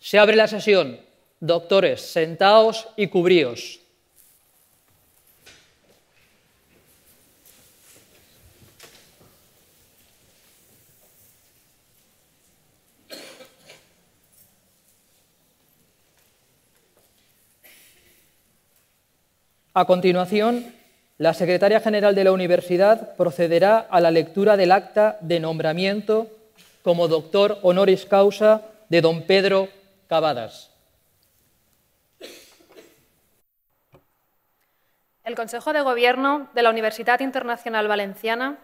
Se abre la sesión. Doctores, sentaos y cubríos. A continuación, la secretaria general de la universidad procederá a la lectura del acta de nombramiento como doctor honoris causa de don Pedro cavadas. El Consejo de Gobierno de la Universidad Internacional Valenciana,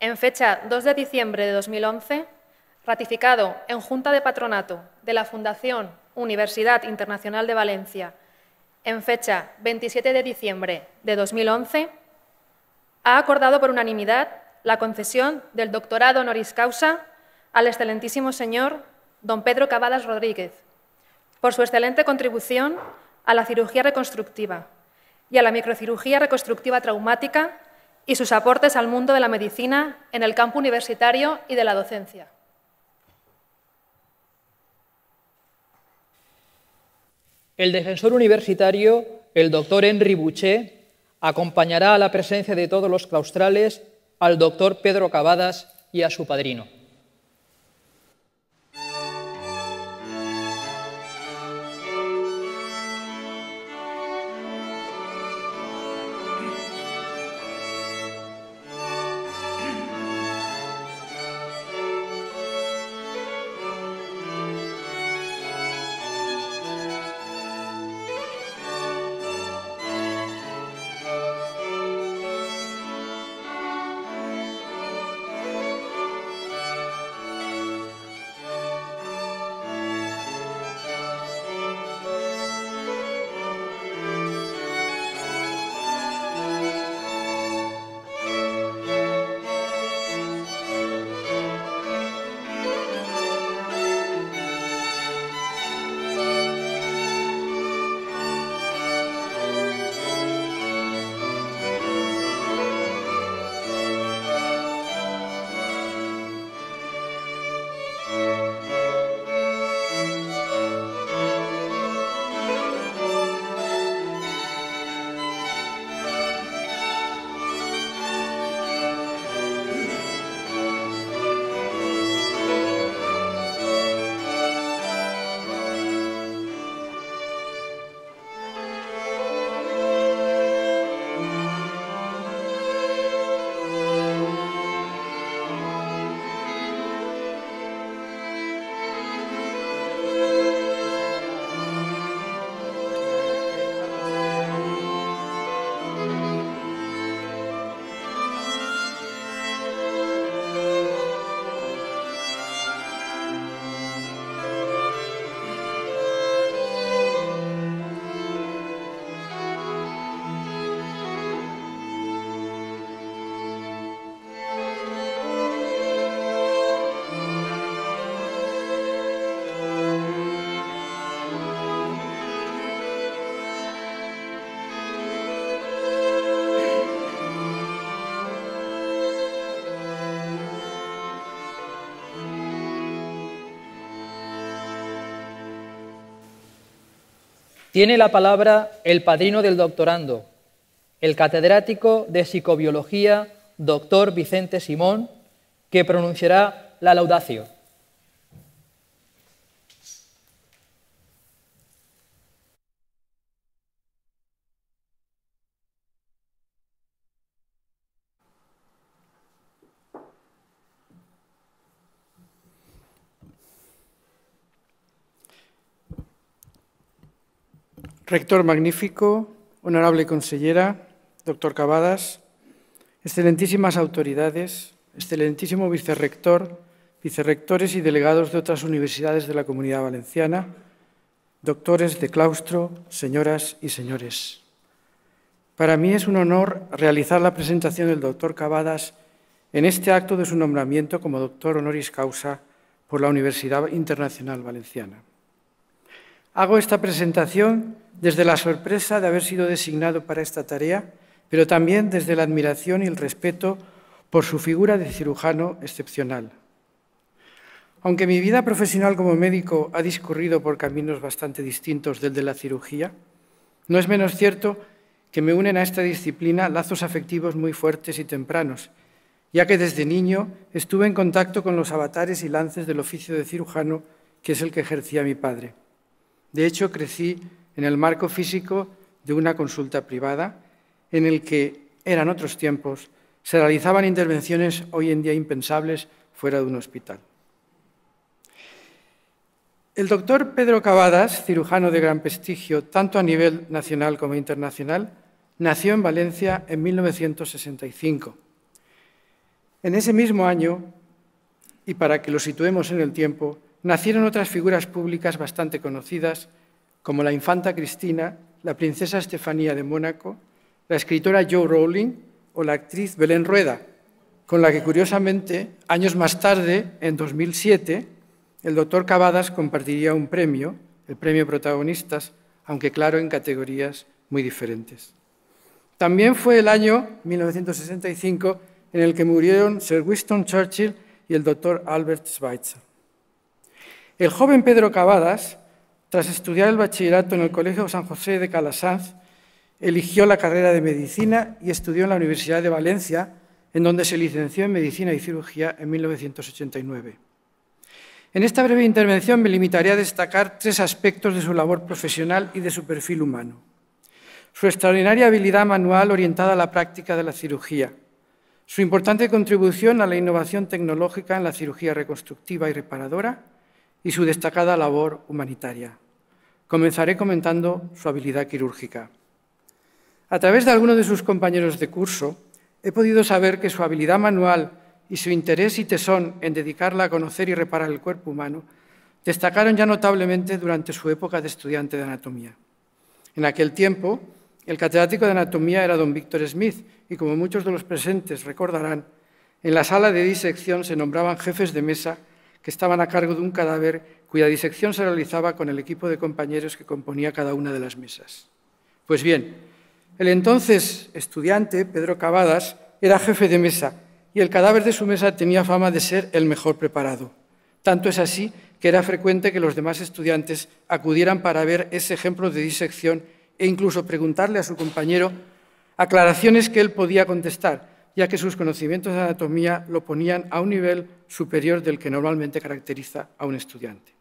en fecha 2 de diciembre de 2011, ratificado en Junta de Patronato de la Fundación Universidad Internacional de Valencia, en fecha 27 de diciembre de 2011, ha acordado por unanimidad la concesión del doctorado honoris causa al excelentísimo señor don Pedro Cavadas Rodríguez, por su excelente contribución a la cirugía reconstructiva y a la microcirugía reconstructiva traumática y sus aportes al mundo de la medicina en el campo universitario y de la docencia. El defensor universitario, el doctor Henry Boucher, acompañará a la presencia de todos los claustrales al doctor Pedro Cavadas y a su padrino. Tiene la palabra el padrino del doctorando, el catedrático de psicobiología, doctor Vicente Simón, que pronunciará la laudacio. Rector magnífico, honorable consellera, doctor Cavadas, excelentísimas autoridades, excelentísimo vicerrector, vicerrectores y delegados de otras universidades de la Comunidad Valenciana, doctores de claustro, señoras y señores. Para mí es un honor realizar la presentación del doctor Cavadas en este acto de su nombramiento como doctor honoris causa por la Universidad Internacional Valenciana. Hago esta presentación desde la sorpresa de haber sido designado para esta tarea, pero también desde la admiración y el respeto por su figura de cirujano excepcional. Aunque mi vida profesional como médico ha discurrido por caminos bastante distintos del de la cirugía, no es menos cierto que me unen a esta disciplina lazos afectivos muy fuertes y tempranos, ya que desde niño estuve en contacto con los avatares y lances del oficio de cirujano, que es el que ejercía mi padre. De hecho, crecí en el marco físico de una consulta privada en el que eran otros tiempos, se realizaban intervenciones hoy en día impensables fuera de un hospital. El doctor Pedro Cavadas, cirujano de gran prestigio tanto a nivel nacional como internacional, nació en Valencia en 1965. En ese mismo año, y para que lo situemos en el tiempo, nacieron otras figuras públicas bastante conocidas como la infanta Cristina, la princesa Estefanía de Mónaco, la escritora Joe Rowling o la actriz Belén Rueda, con la que curiosamente, años más tarde, en 2007, el doctor Cavadas compartiría un premio, el premio Protagonistas, aunque claro en categorías muy diferentes. También fue el año 1965 en el que murieron Sir Winston Churchill y el doctor Albert Schweitzer. El joven Pedro Cavadas tras estudiar el bachillerato en el Colegio San José de Calasanz, eligió la carrera de medicina y estudió en la Universidad de Valencia, en donde se licenció en medicina y cirugía en 1989. En esta breve intervención me limitaré a destacar tres aspectos de su labor profesional y de su perfil humano. Su extraordinaria habilidad manual orientada a la práctica de la cirugía, su importante contribución a la innovación tecnológica en la cirugía reconstructiva y reparadora y su destacada labor humanitaria. Comenzaré comentando su habilidad quirúrgica. A través de alguno de sus compañeros de curso, he podido saber que su habilidad manual y su interés y tesón en dedicarla a conocer y reparar el cuerpo humano destacaron ya notablemente durante su época de estudiante de anatomía. En aquel tiempo, el catedrático de anatomía era don Víctor Smith y, como muchos de los presentes recordarán, en la sala de disección se nombraban jefes de mesa que estaban a cargo de un cadáver cuya disección se realizaba con el equipo de compañeros que componía cada una de las mesas. Pues bien, el entonces estudiante, Pedro Cavadas, era jefe de mesa y el cadáver de su mesa tenía fama de ser el mejor preparado. Tanto es así que era frecuente que los demás estudiantes acudieran para ver ese ejemplo de disección e incluso preguntarle a su compañero aclaraciones que él podía contestar, ya que sus conocimientos de anatomía lo ponían a un nivel superior del que normalmente caracteriza a un estudiante.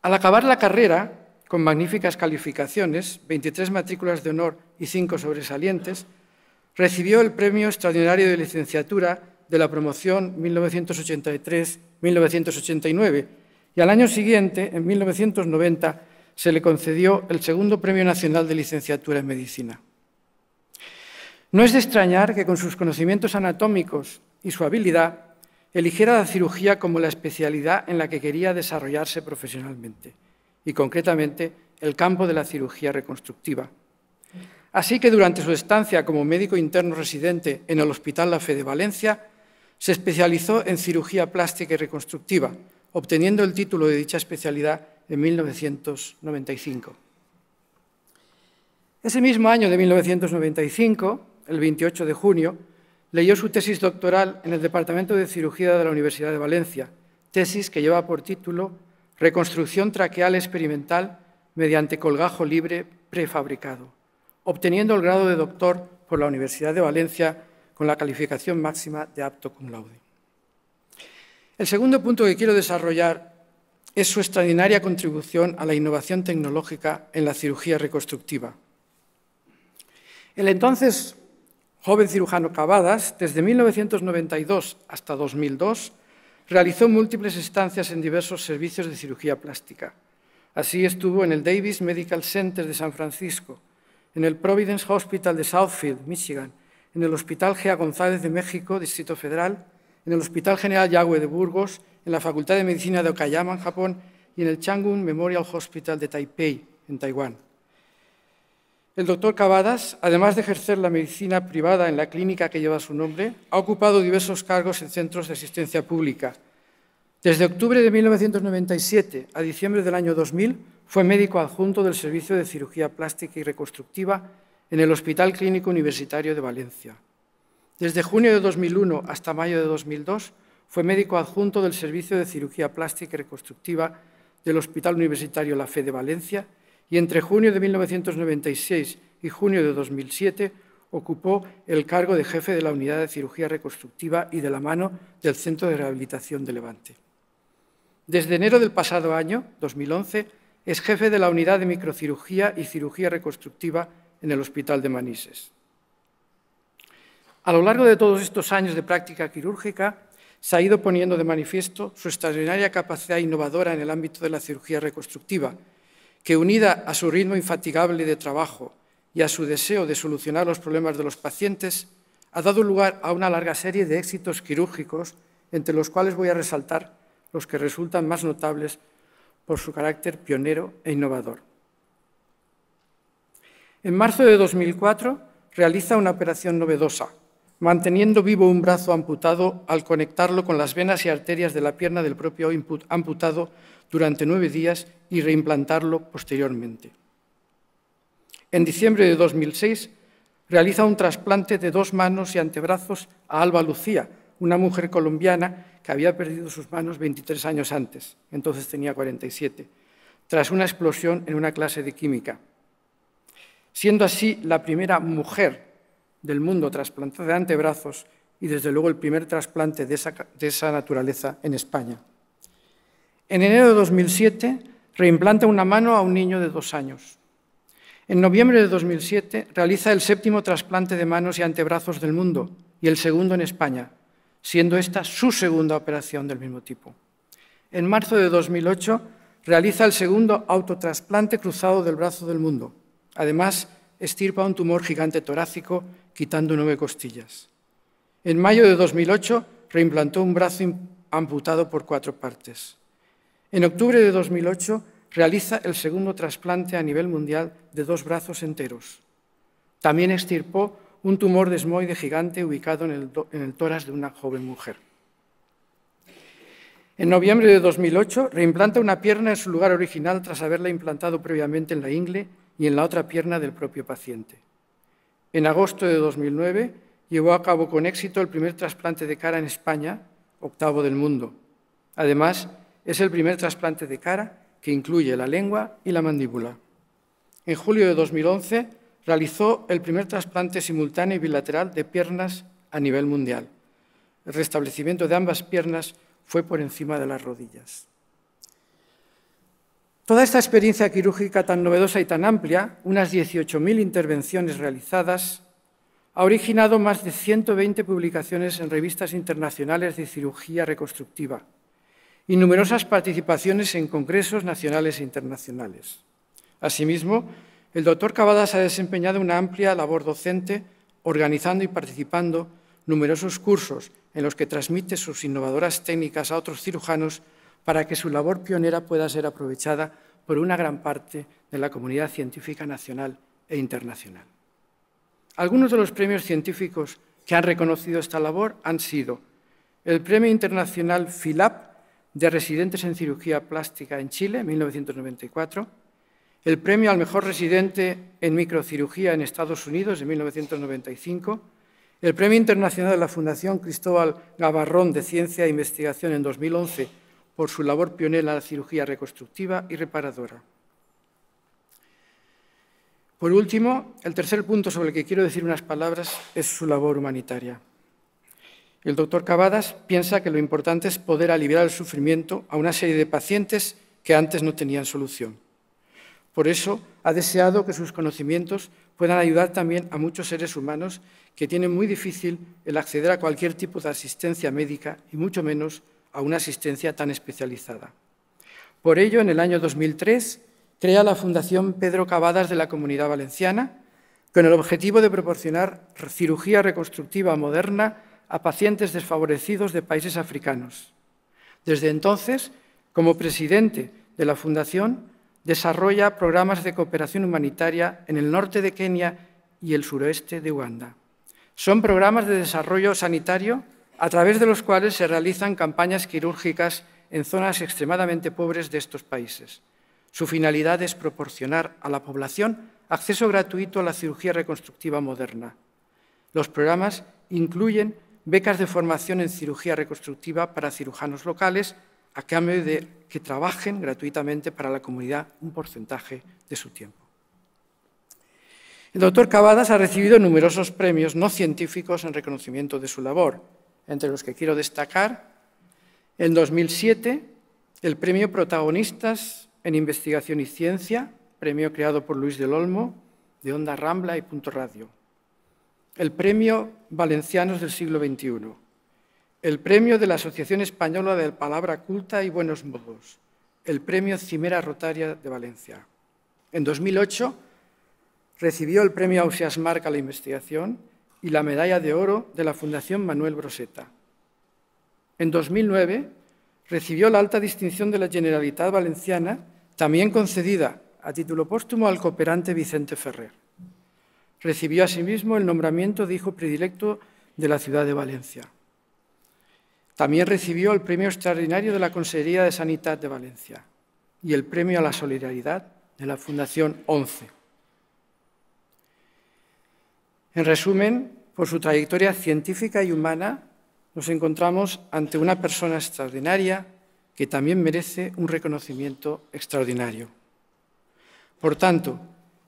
Al acabar la carrera, con magníficas calificaciones, 23 matrículas de honor y 5 sobresalientes, recibió el Premio Extraordinario de Licenciatura de la promoción 1983-1989 y al año siguiente, en 1990, se le concedió el segundo Premio Nacional de Licenciatura en Medicina. No es de extrañar que con sus conocimientos anatómicos y su habilidad eligiera la cirugía como la especialidad en la que quería desarrollarse profesionalmente, y concretamente el campo de la cirugía reconstructiva. Así que durante su estancia como médico interno residente en el Hospital La Fe de Valencia, se especializó en cirugía plástica y reconstructiva, obteniendo el título de dicha especialidad en 1995. Ese mismo año de 1995, el 28 de junio, leyó su tesis doctoral en el Departamento de Cirugía de la Universidad de Valencia, tesis que lleva por título Reconstrucción traqueal experimental mediante colgajo libre prefabricado, obteniendo el grado de doctor por la Universidad de Valencia con la calificación máxima de apto cum laude. El segundo punto que quiero desarrollar es su extraordinaria contribución a la innovación tecnológica en la cirugía reconstructiva. El entonces joven cirujano Cavadas, desde 1992 hasta 2002, realizó múltiples estancias en diversos servicios de cirugía plástica. Así estuvo en el Davis Medical Center de San Francisco, en el Providence Hospital de Southfield, Michigan, en el Hospital Gea González de México, Distrito Federal, en el Hospital General Yagüe de Burgos, en la Facultad de Medicina de Okayama, en Japón, y en el Changun Memorial Hospital de Taipei, en Taiwán. El doctor Cavadas, además de ejercer la medicina privada en la clínica que lleva su nombre, ha ocupado diversos cargos en centros de asistencia pública. Desde octubre de 1997 a diciembre del año 2000 fue médico adjunto del Servicio de Cirugía Plástica y Reconstructiva en el Hospital Clínico Universitario de Valencia. Desde junio de 2001 hasta mayo de 2002 fue médico adjunto del Servicio de Cirugía Plástica y Reconstructiva del Hospital Universitario La Fe de Valencia y entre junio de 1996 y junio de 2007 ocupó el cargo de jefe de la Unidad de Cirugía Reconstructiva y de la mano del Centro de Rehabilitación de Levante. Desde enero del pasado año, 2011, es jefe de la Unidad de Microcirugía y Cirugía Reconstructiva en el Hospital de Manises. A lo largo de todos estos años de práctica quirúrgica, se ha ido poniendo de manifiesto su extraordinaria capacidad innovadora en el ámbito de la cirugía reconstructiva, que unida a su ritmo infatigable de trabajo y a su deseo de solucionar los problemas de los pacientes, ha dado lugar a una larga serie de éxitos quirúrgicos, entre los cuales voy a resaltar los que resultan más notables por su carácter pionero e innovador. En marzo de 2004 realiza una operación novedosa, manteniendo vivo un brazo amputado al conectarlo con las venas y arterias de la pierna del propio amputado durante nueve días y reimplantarlo posteriormente. En diciembre de 2006 realiza un trasplante de dos manos y antebrazos a Alba Lucía, una mujer colombiana que había perdido sus manos 23 años antes, entonces tenía 47, tras una explosión en una clase de química, siendo así la primera mujer del mundo trasplantada de antebrazos y desde luego el primer trasplante de esa, de esa naturaleza en España. En enero de 2007 reimplanta una mano a un niño de dos años. En noviembre de 2007 realiza el séptimo trasplante de manos y antebrazos del mundo y el segundo en España, siendo esta su segunda operación del mismo tipo. En marzo de 2008 realiza el segundo autotrasplante cruzado del brazo del mundo. Además, estirpa un tumor gigante torácico quitando nueve costillas. En mayo de 2008 reimplantó un brazo amputado por cuatro partes. En octubre de 2008 realiza el segundo trasplante a nivel mundial de dos brazos enteros. También extirpó un tumor de esmoide gigante ubicado en el, en tórax de una joven mujer. En noviembre de 2008 reimplanta una pierna en su lugar original tras haberla implantado previamente en la ingle y en la otra pierna del propio paciente. En agosto de 2009 llevó a cabo con éxito el primer trasplante de cara en España, octavo del mundo. Además, es el primer trasplante de cara que incluye la lengua y la mandíbula. En julio de 2011 realizó el primer trasplante simultáneo y bilateral de piernas a nivel mundial. El restablecimiento de ambas piernas fue por encima de las rodillas. Toda esta experiencia quirúrgica tan novedosa y tan amplia, unas 18.000 intervenciones realizadas, ha originado más de 120 publicaciones en revistas internacionales de cirugía reconstructiva, y numerosas participaciones en congresos nacionales e internacionales. Asimismo, el doctor Cavadas ha desempeñado una amplia labor docente, organizando y participando numerosos cursos en los que transmite sus innovadoras técnicas a otros cirujanos para que su labor pionera pueda ser aprovechada por una gran parte de la comunidad científica nacional e internacional. Algunos de los premios científicos que han reconocido esta labor han sido el Premio Internacional FILAP de residentes en cirugía plástica en Chile, 1994, el premio al mejor residente en microcirugía en Estados Unidos, en 1995, el premio internacional de la Fundación Cristóbal Gabarrón de Ciencia e Investigación en 2011 por su labor pionera en la cirugía reconstructiva y reparadora. Por último, el tercer punto sobre el que quiero decir unas palabras es su labor humanitaria. El doctor Cavadas piensa que lo importante es poder aliviar el sufrimiento a una serie de pacientes que antes no tenían solución. Por eso ha deseado que sus conocimientos puedan ayudar también a muchos seres humanos que tienen muy difícil el acceder a cualquier tipo de asistencia médica y mucho menos a una asistencia tan especializada. Por ello, en el año 2003, crea la Fundación Pedro Cavadas de la Comunidad Valenciana con el objetivo de proporcionar cirugía reconstructiva moderna a pacientes desfavorecidos de países africanos. Desde entonces, como presidente de la Fundación, desarrolla programas de cooperación humanitaria en el norte de Kenia y el suroeste de Uganda. Son programas de desarrollo sanitario a través de los cuales se realizan campañas quirúrgicas en zonas extremadamente pobres de estos países. Su finalidad es proporcionar a la población acceso gratuito a la cirugía reconstructiva moderna. Los programas incluyen becas de formación en cirugía reconstructiva para cirujanos locales a cambio de que trabajen gratuitamente para la comunidad un porcentaje de su tiempo. El doctor Cavadas ha recibido numerosos premios no científicos en reconocimiento de su labor, entre los que quiero destacar en 2007 el premio Protagonistas en Investigación y Ciencia, premio creado por Luis del Olmo, de Onda Rambla y Punto Radio, el Premio Valencianos del siglo XXI, el Premio de la Asociación Española de Palabra Culta y Buenos Modos, el Premio Cimera Rotaria de Valencia. En 2008 recibió el Premio Ausias Marca a la Investigación y la Medalla de Oro de la Fundación Manuel Broseta. En 2009 recibió la alta distinción de la Generalitat Valenciana, también concedida a título póstumo al cooperante Vicente Ferrer recibió asimismo el nombramiento de hijo predilecto de la ciudad de Valencia. También recibió el premio extraordinario de la Consejería de Sanidad de Valencia y el premio a la solidaridad de la Fundación 11. En resumen, por su trayectoria científica y humana, nos encontramos ante una persona extraordinaria que también merece un reconocimiento extraordinario. Por tanto,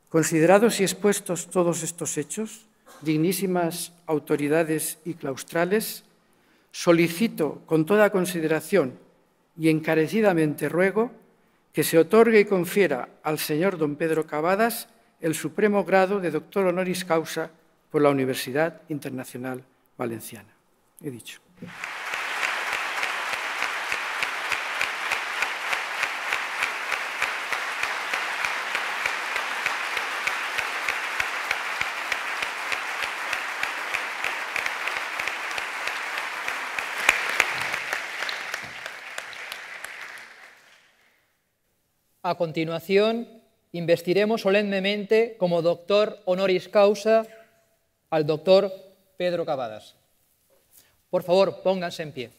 Considerados y expuestos todos estos hechos, dignísimas autoridades y claustrales, solicito con toda consideración y encarecidamente ruego que se otorgue y confiera al señor don Pedro Cavadas el supremo grado de doctor honoris causa por la Universidad Internacional Valenciana. He dicho. a continuación, investiremos solemnemente como doctor honoris causa al doctor Pedro Cavadas. Por favor, pónganse en pie.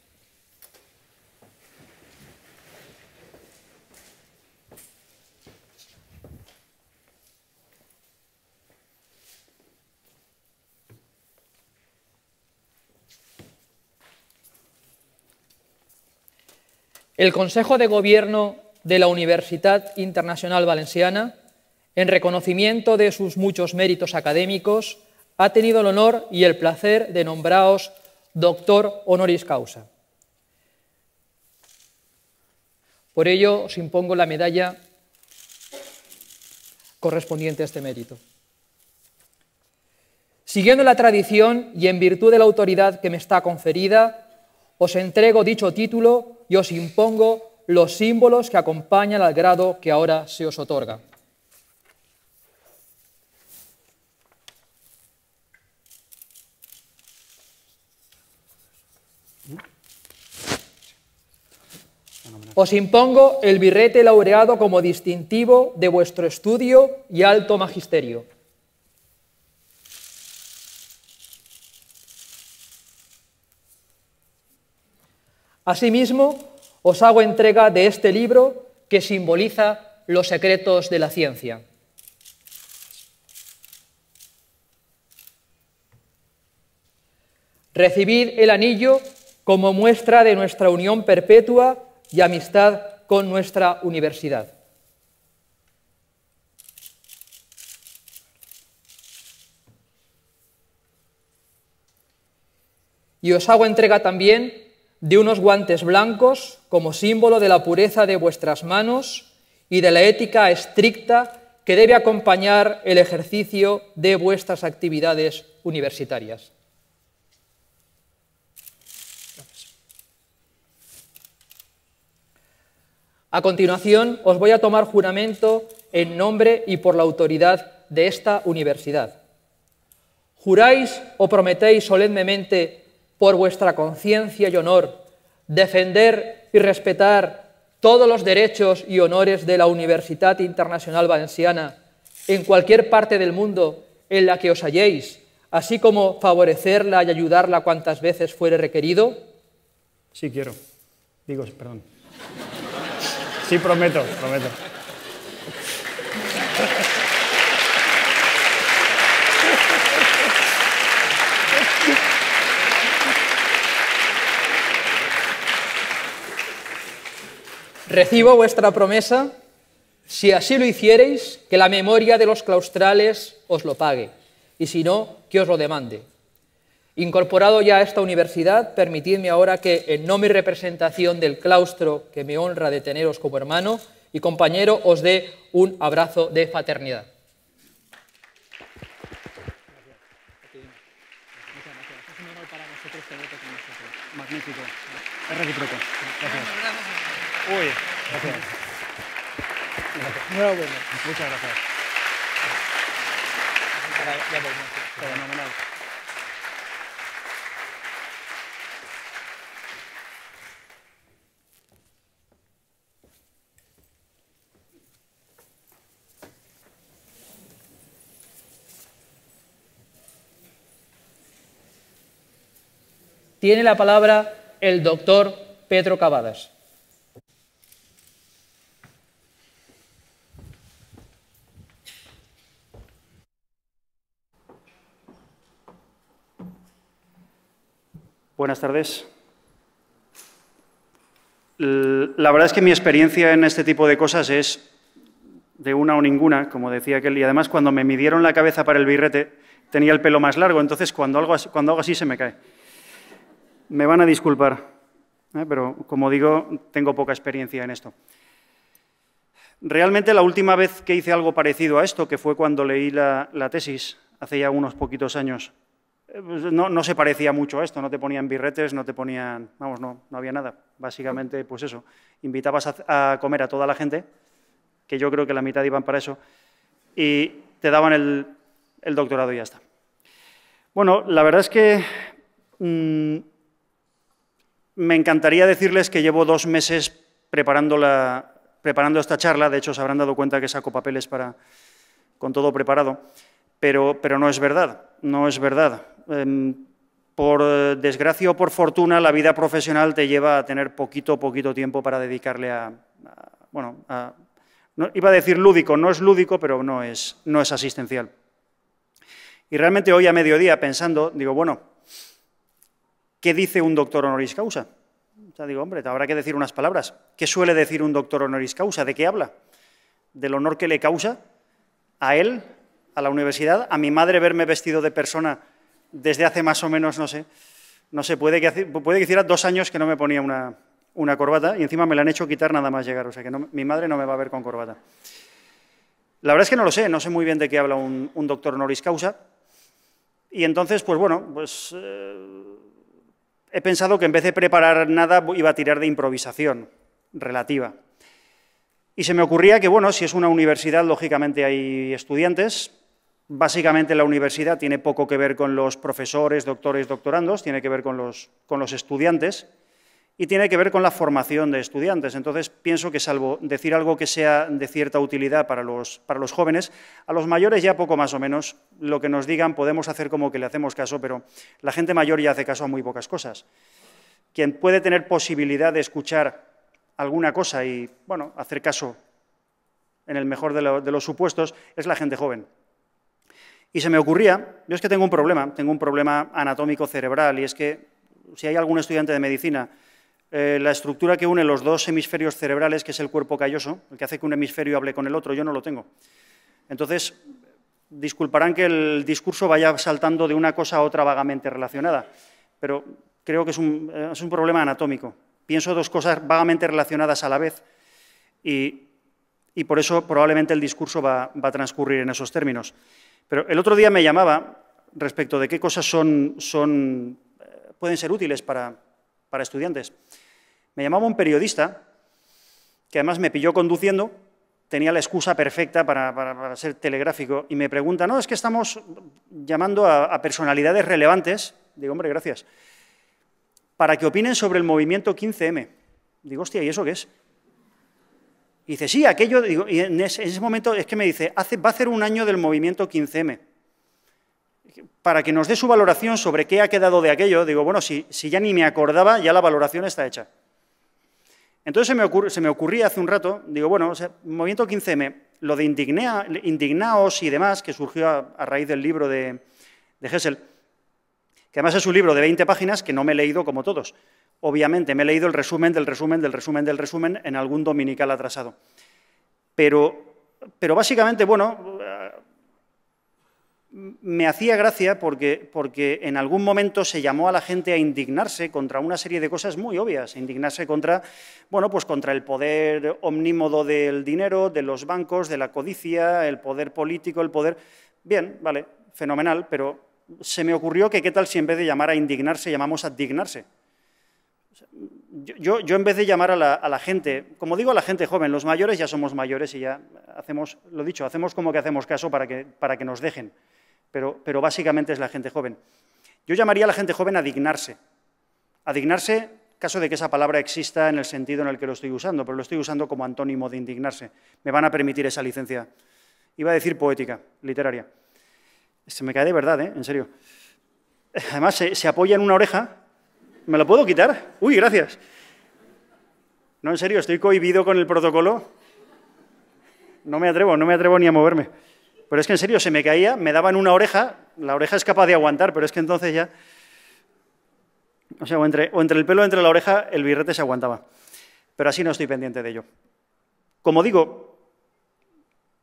El Consejo de Gobierno de la Universidad Internacional Valenciana, en reconocimiento de sus muchos méritos académicos, ha tenido el honor y el placer de nombraros doctor honoris causa. Por ello os impongo la medalla correspondiente a este mérito. Siguiendo la tradición y en virtud de la autoridad que me está conferida, os entrego dicho título y os impongo los símbolos que acompañan al grado que ahora se os otorga. Os impongo el birrete laureado como distintivo de vuestro estudio y alto magisterio. Asimismo, os hago entrega de este libro que simboliza los secretos de la ciencia. Recibid el anillo como muestra de nuestra unión perpetua y amistad con nuestra universidad. Y os hago entrega también de unos guantes blancos como símbolo de la pureza de vuestras manos y de la ética estricta que debe acompañar el ejercicio de vuestras actividades universitarias. A continuación, os voy a tomar juramento en nombre y por la autoridad de esta universidad. ¿Juráis o prometéis solemnemente por vuestra conciencia y honor, defender y respetar todos los derechos y honores de la Universidad Internacional Valenciana en cualquier parte del mundo en la que os halléis, así como favorecerla y ayudarla cuantas veces fuere requerido? Sí quiero. Digo, perdón. Sí prometo, prometo. Recibo vuestra promesa, si así lo hiciereis, que la memoria de los claustrales os lo pague, y si no, que os lo demande. Incorporado ya a esta universidad, permitidme ahora que, en nombre mi representación del claustro, que me honra de teneros como hermano y compañero, os dé un abrazo de fraternidad. Uy, gracias. bueno. Muchas gracias. Fenomenal. Tiene la palabra el doctor Pedro Cavadas. Buenas tardes. La verdad es que mi experiencia en este tipo de cosas es de una o ninguna, como decía aquel, y además cuando me midieron la cabeza para el birrete tenía el pelo más largo, entonces cuando cuando hago así se me cae. Me van a disculpar, ¿eh? pero como digo, tengo poca experiencia en esto. Realmente la última vez que hice algo parecido a esto, que fue cuando leí la tesis, hace ya unos poquitos años, eh, pues, no, se parecía mucho a esto, no te ponían birretes, no te ponían, vamos, no, había nada. Básicamente, pues eso, invitabas a, comer a toda la gente, que yo creo que la mitad iban para eso, y te daban el, doctorado y ya está. Bueno, la verdad es que mm, me encantaría decirles que llevo dos meses preparando, la, preparando esta charla, de hecho se habrán dado cuenta que saco papeles para, con todo preparado, pero, pero no es verdad, no es verdad. Em, por eh, desgracia o por fortuna, la vida profesional te lleva a tener poquito, poquito tiempo para dedicarle a, bueno, iba a decir lúdico, no es lúdico, pero no es, no es asistencial. Y realmente hoy a mediodía, pensando, digo, bueno, ¿qué dice un doctor honoris causa? O digo, hombre, te habrá que decir unas palabras. ¿Qué suele decir un doctor honoris causa? ¿De qué habla? ¿Del honor que le causa a él, a la universidad, a mi madre verme vestido de persona desde hace más o menos, no sé, no sé, puede que, puede hiciera dos años que no me ponía una, corbata y encima me la han hecho quitar nada más llegar, o sea que mi madre no me va a ver con corbata. La verdad es que no lo sé, no sé muy bien de qué habla un, doctor honoris causa. Y entonces, pues bueno, pues eh, he pensado que en vez de preparar nada iba a tirar de improvisación relativa. Y se me ocurría que, bueno, si es una universidad, lógicamente hay estudiantes, Básicamente la universidad tiene poco que ver con los profesores, doctores, doctorandos, tiene que ver con los, estudiantes y tiene que ver con la formación de estudiantes. Entonces, pienso que salvo decir algo que sea de cierta utilidad para los, para los jóvenes, a los mayores ya poco más o menos lo que nos digan podemos hacer como que le hacemos caso, pero la gente mayor ya hace caso a muy pocas cosas. Quien puede tener posibilidad de escuchar alguna cosa y, bueno, hacer caso en el mejor de, de los supuestos es la gente joven y se me ocurría, yo es que tengo un problema, tengo un problema anatómico cerebral y es que si hay algún estudiante de medicina, eh, la estructura que une los dos hemisferios cerebrales, que es el cuerpo calloso, el que hace que un hemisferio hable con el otro, yo no lo tengo. Entonces, disculparán que el discurso vaya saltando de una cosa a otra vagamente relacionada, pero creo que es un, eh, problema anatómico. Pienso dos cosas vagamente relacionadas a la vez y, por eso probablemente el discurso va a transcurrir en esos términos. Pero el otro día me llamaba respecto de qué cosas son, eh, pueden ser útiles para, para estudiantes. Me llamaba un periodista que además me pilló conduciendo tenía la excusa perfecta para, ser telegráfico y me pregunta, no, es que estamos llamando a, a, personalidades relevantes, digo, hombre, gracias, para que opinen sobre el movimiento 15M. Digo, hostia, ¿y eso qué es? Y dice, sí, aquello, digo, y en ese, momento es que me dice, hace, va a ser un año del movimiento 15M. Para que nos dé su valoración sobre qué ha quedado de aquello, digo, bueno, si, si ya ni me acordaba, ya la valoración está hecha. Entonces se me, ocurría hace un rato, digo, bueno, movimiento 15M, lo de indignaos y demás, que surgió a, raíz del libro de, de Hessel, que además es un libro de 20 páginas que no me he leído como todos, Obviamente, me he leído el resumen del resumen del resumen del resumen en algún dominical atrasado. Pero, pero básicamente, bueno, eh, me hacía gracia porque, porque, en algún momento se llamó a la gente a indignarse contra una serie de cosas muy obvias, indignarse contra, bueno, pues contra el poder omnímodo del dinero, de los bancos, de la codicia, el poder político, el poder... Bien, vale, fenomenal, pero se me ocurrió que qué tal si en vez de llamar a indignarse llamamos a dignarse yo, en vez de llamar a la, gente, como digo a la gente joven, los mayores ya somos mayores y ya hacemos, lo dicho, hacemos como que hacemos caso para que, para que nos dejen, pero, básicamente es la gente joven. Yo llamaría a la gente joven a dignarse, a dignarse caso de que esa palabra exista en el sentido en el que lo estoy usando, pero lo estoy usando como antónimo de indignarse. Me van a permitir esa licencia. Iba a decir poética, literaria. Se me cae de verdad, ¿eh? En serio. Además, se apoya en una oreja ¿Me lo puedo quitar? Uy, gracias. No, en serio, estoy cohibido con el protocolo. No me atrevo, no me atrevo ni a moverme. Pero es que en serio, se me caía, me daban una oreja, la oreja es capaz de aguantar, pero es que entonces ya... O sea, o entre, el pelo, entre la oreja, el birrete se aguantaba. Pero así no estoy pendiente de ello. Como digo,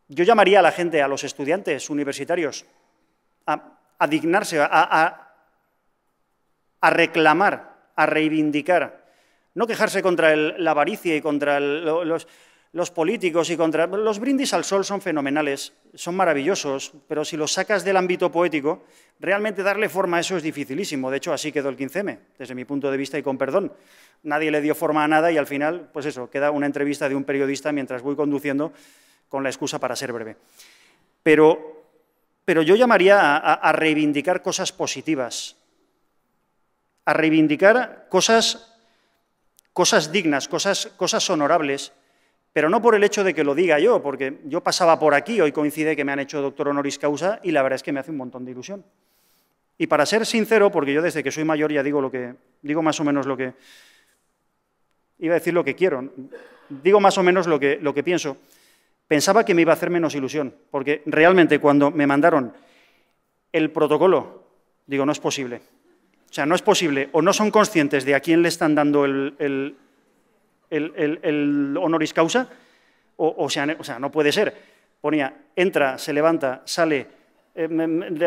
yo llamaría a la gente, a los estudiantes universitarios, a, dignarse, a reclamar a reivindicar. No quejarse contra la avaricia y contra los, políticos y contra... Los brindis al sol son fenomenales, son maravillosos, pero si los sacas del ámbito poético, realmente darle forma a eso es dificilísimo. De hecho, así quedó el 15M, desde mi punto de vista y con perdón. Nadie le dio forma a nada y al final, pues eso, queda una entrevista de un periodista mientras voy conduciendo con la excusa para ser breve. Pero, pero yo llamaría a reivindicar cosas positivas, a reivindicar cosas, cosas dignas, cosas, cosas honorables, pero no por el hecho de que lo diga yo, porque yo pasaba por aquí, hoy coincide que me han hecho doctor honoris causa y la verdad es que me hace un montón de ilusión. Y para ser sincero, porque yo desde que soy mayor ya digo lo que digo más o menos lo que iba a decir lo que quiero, digo más o menos lo que, lo que pienso. Pensaba que me iba a hacer menos ilusión, porque realmente cuando me mandaron el protocolo, digo, no es posible. O sea, no es posible, o no son conscientes de a quién le están dando el, honoris causa, o, sea, no puede ser. Ponía, entra, se levanta, sale, eh,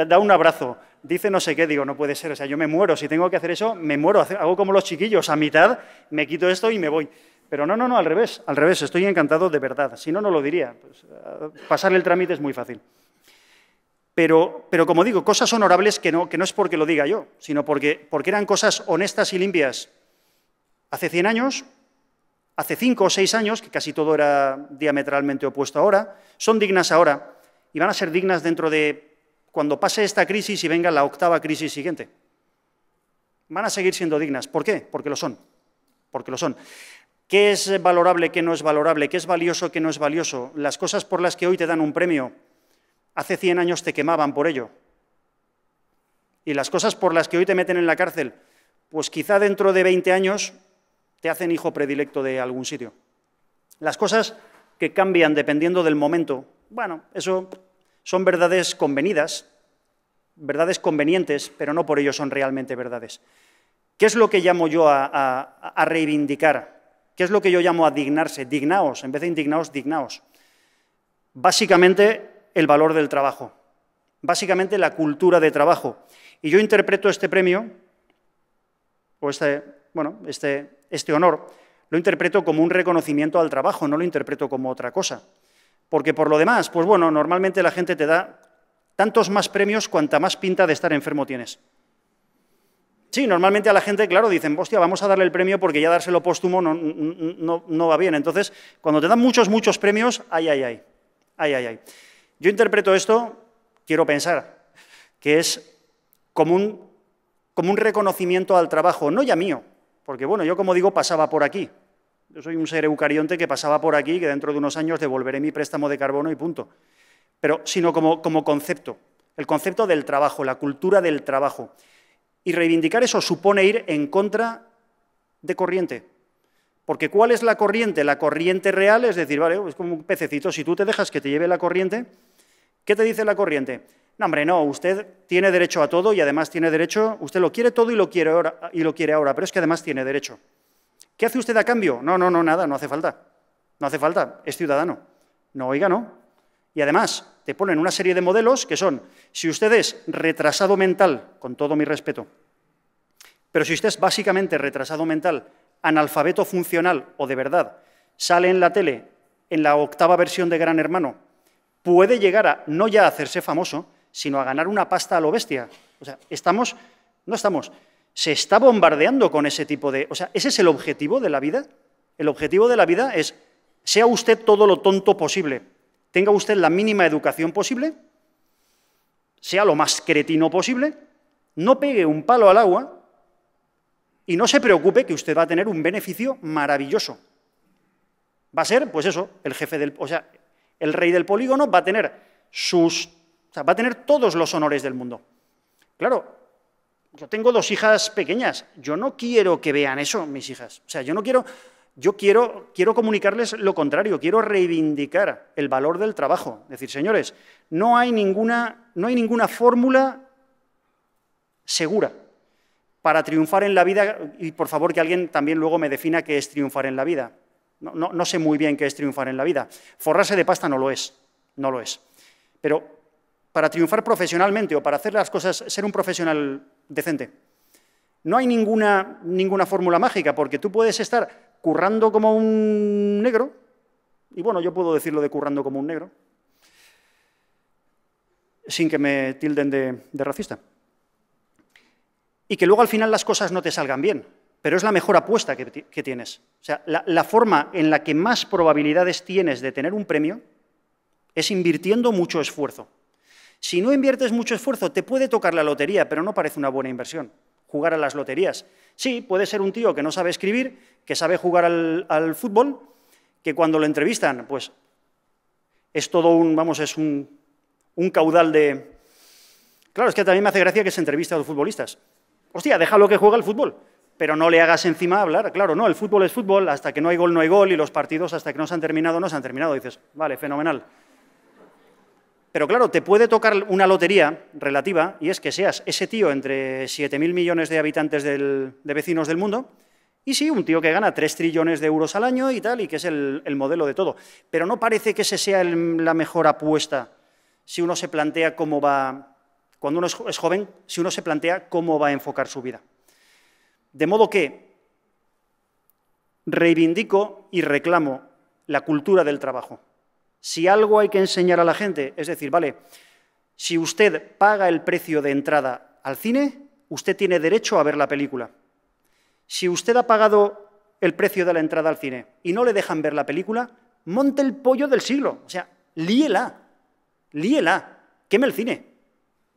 da un abrazo, dice no sé qué, digo, no puede ser, o sea, yo me muero, si tengo que hacer eso, me muero, hago como los chiquillos, a mitad me quito esto y me voy. Pero no, no, no, al revés, al revés, estoy encantado de verdad, si no, no lo diría. Pues, eh, pasar el trámite es muy fácil. Pero, como digo, cosas honorables que no, que no es porque lo diga yo, sino porque, porque eran cosas honestas y limpias hace 100 años, hace 5 o 6 años, que casi todo era diametralmente opuesto ahora, son dignas ahora y van a ser dignas dentro de cuando pase esta crisis y venga la octava crisis siguiente. Van a seguir siendo dignas. ¿Por qué? Porque lo son. Porque lo son. ¿Qué es valorable, qué no es valorable? ¿Qué es valioso, qué no es valioso? Las cosas por las que hoy te dan un premio hace 100 años te quemaban por ello. Y las cosas por las que hoy te meten en la cárcel, pues quizá dentro de 20 años te hacen hijo predilecto de algún sitio. Las cosas que cambian dependiendo del momento, bueno, eso son verdades convenidas, verdades convenientes, pero no por ello son realmente verdades. ¿Qué es lo que llamo yo a, reivindicar? ¿Qué es lo que yo llamo a dignarse? Dignaos, en vez de indignaos, dignaos. Básicamente el valor del trabajo, básicamente la cultura de trabajo. Y yo interpreto este premio, o este, bueno, este, este honor, lo interpreto como un reconocimiento al trabajo, no lo interpreto como otra cosa. Porque por lo demás, pues bueno, normalmente la gente te da tantos más premios cuanta más pinta de estar enfermo tienes. Sí, normalmente a la gente, claro, dicen, hostia, vamos a darle el premio porque ya dárselo póstumo no, va bien. Entonces, cuando te dan muchos, muchos premios, ay, ay, ay, ay, ay, ay. Yo interpreto esto, quiero pensar, que es como un, reconocimiento al trabajo, no ya mío, porque bueno, yo como digo, pasaba por aquí. Yo soy un ser eucarionte que pasaba por aquí, que dentro de unos años devolveré mi préstamo de carbono y punto. Pero, sino como concepto, el concepto del trabajo, la cultura del trabajo. Y reivindicar eso supone ir en contra de corriente, porque ¿cuál es la corriente? La corriente real, es decir, vale, es como un pececito, si tú te dejas que te lleve la corriente, ¿qué te dice la corriente? No, hombre, no, usted tiene derecho a todo y además tiene derecho, usted lo quiere todo y lo quiere ahora, y lo quiere ahora pero es que además tiene derecho. ¿Qué hace usted a cambio? No, no, no, nada, no hace falta. No hace falta, es ciudadano. No, oiga, no. Y además, te ponen una serie de modelos que son, si usted es retrasado mental, con todo mi respeto, pero si usted es básicamente retrasado mental analfabeto funcional o de verdad sale en la tele en la octava versión de Gran Hermano, puede llegar a no ya a hacerse famoso, sino a ganar una pasta a lo bestia. O sea, estamos, no estamos, se está bombardeando con ese tipo de... O sea, ¿ese es el objetivo de la vida? El objetivo de la vida es, sea usted todo lo tonto posible, tenga usted la mínima educación posible, sea lo más cretino posible, no pegue un palo al agua y no se preocupe que usted va a tener un beneficio maravilloso. Va a ser, pues eso, el jefe del, o sea, el rey del polígono va a tener sus, va a tener todos los honores del mundo. Claro, yo tengo dos hijas pequeñas, yo no quiero que vean eso mis hijas. O sea, yo no quiero, yo quiero, quiero comunicarles lo contrario, quiero reivindicar el valor del trabajo. Es decir, señores, no hay ninguna, no hay ninguna fórmula segura para triunfar en la vida, y por favor que alguien también luego me defina qué es triunfar en la vida. No, sé muy bien qué es triunfar en la vida. Forrarse de pasta no lo es, no lo es. Pero para triunfar profesionalmente o para hacer las cosas, ser un profesional decente, no hay ninguna, ninguna fórmula mágica, porque tú puedes estar currando como un negro, y bueno, yo puedo decirlo de currando como un negro, sin que me tilden de racista y que luego al final las cosas no te salgan bien, pero es la mejor apuesta que, tienes. O sea, la, forma en la que más probabilidades tienes de tener un premio es invirtiendo mucho esfuerzo. Si no inviertes mucho esfuerzo, te puede tocar la lotería, pero no parece una buena inversión jugar a las loterías. Sí, puede ser un tío que no sabe escribir, que sabe jugar al, fútbol, que cuando lo entrevistan, pues es todo un, vamos, es un, un caudal de... Claro, es que también me hace gracia que se entrevista a los futbolistas. Hostia, déjalo que juegue el fútbol, pero no le hagas encima hablar. Claro, no, el fútbol es fútbol, hasta que no hay gol no hay gol y los partidos hasta que no se han terminado no se han terminado. dices, vale, fenomenal. Pero claro, te puede tocar una lotería relativa y es que seas ese tío entre 7.000 millones de habitantes de vecinos del mundo y sí, un tío que gana 3 trillones de euros al año y tal, y que es el, modelo de todo. Pero no parece que ese sea la mejor apuesta si uno se plantea cómo va cuando uno es joven, si uno se plantea cómo va a enfocar su vida. De modo que reivindico y reclamo la cultura del trabajo. Si algo hay que enseñar a la gente, es decir, vale, si usted paga el precio de entrada al cine, usted tiene derecho a ver la película. Si usted ha pagado el precio de la entrada al cine y no le dejan ver la película, monte el pollo del siglo. O sea, líela, líela, queme el cine.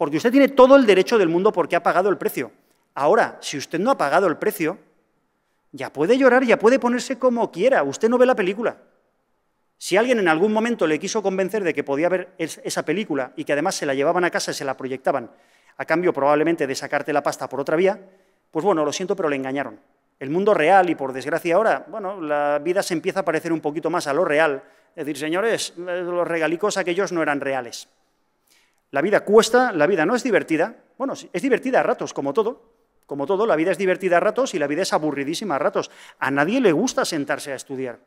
Porque usted tiene todo el derecho del mundo porque ha pagado el precio. Ahora, si usted no ha pagado el precio, ya puede llorar, ya puede ponerse como quiera. Usted no ve la película. Si alguien en algún momento le quiso convencer de que podía ver esa película y que además se la llevaban a casa y se la proyectaban, a cambio probablemente de sacarte la pasta por otra vía, pues bueno, lo siento, pero le engañaron. El mundo real y por desgracia ahora, bueno, la vida se empieza a parecer un poquito más a lo real. Es decir, señores, eh, los regalicos aquellos no eran reales. La vida cuesta, la vida no es divertida. Bueno, es divertida a ratos, como todo. Como todo, la vida es divertida a ratos y la vida es aburridísima a ratos. A nadie le gusta sentarse a estudiar.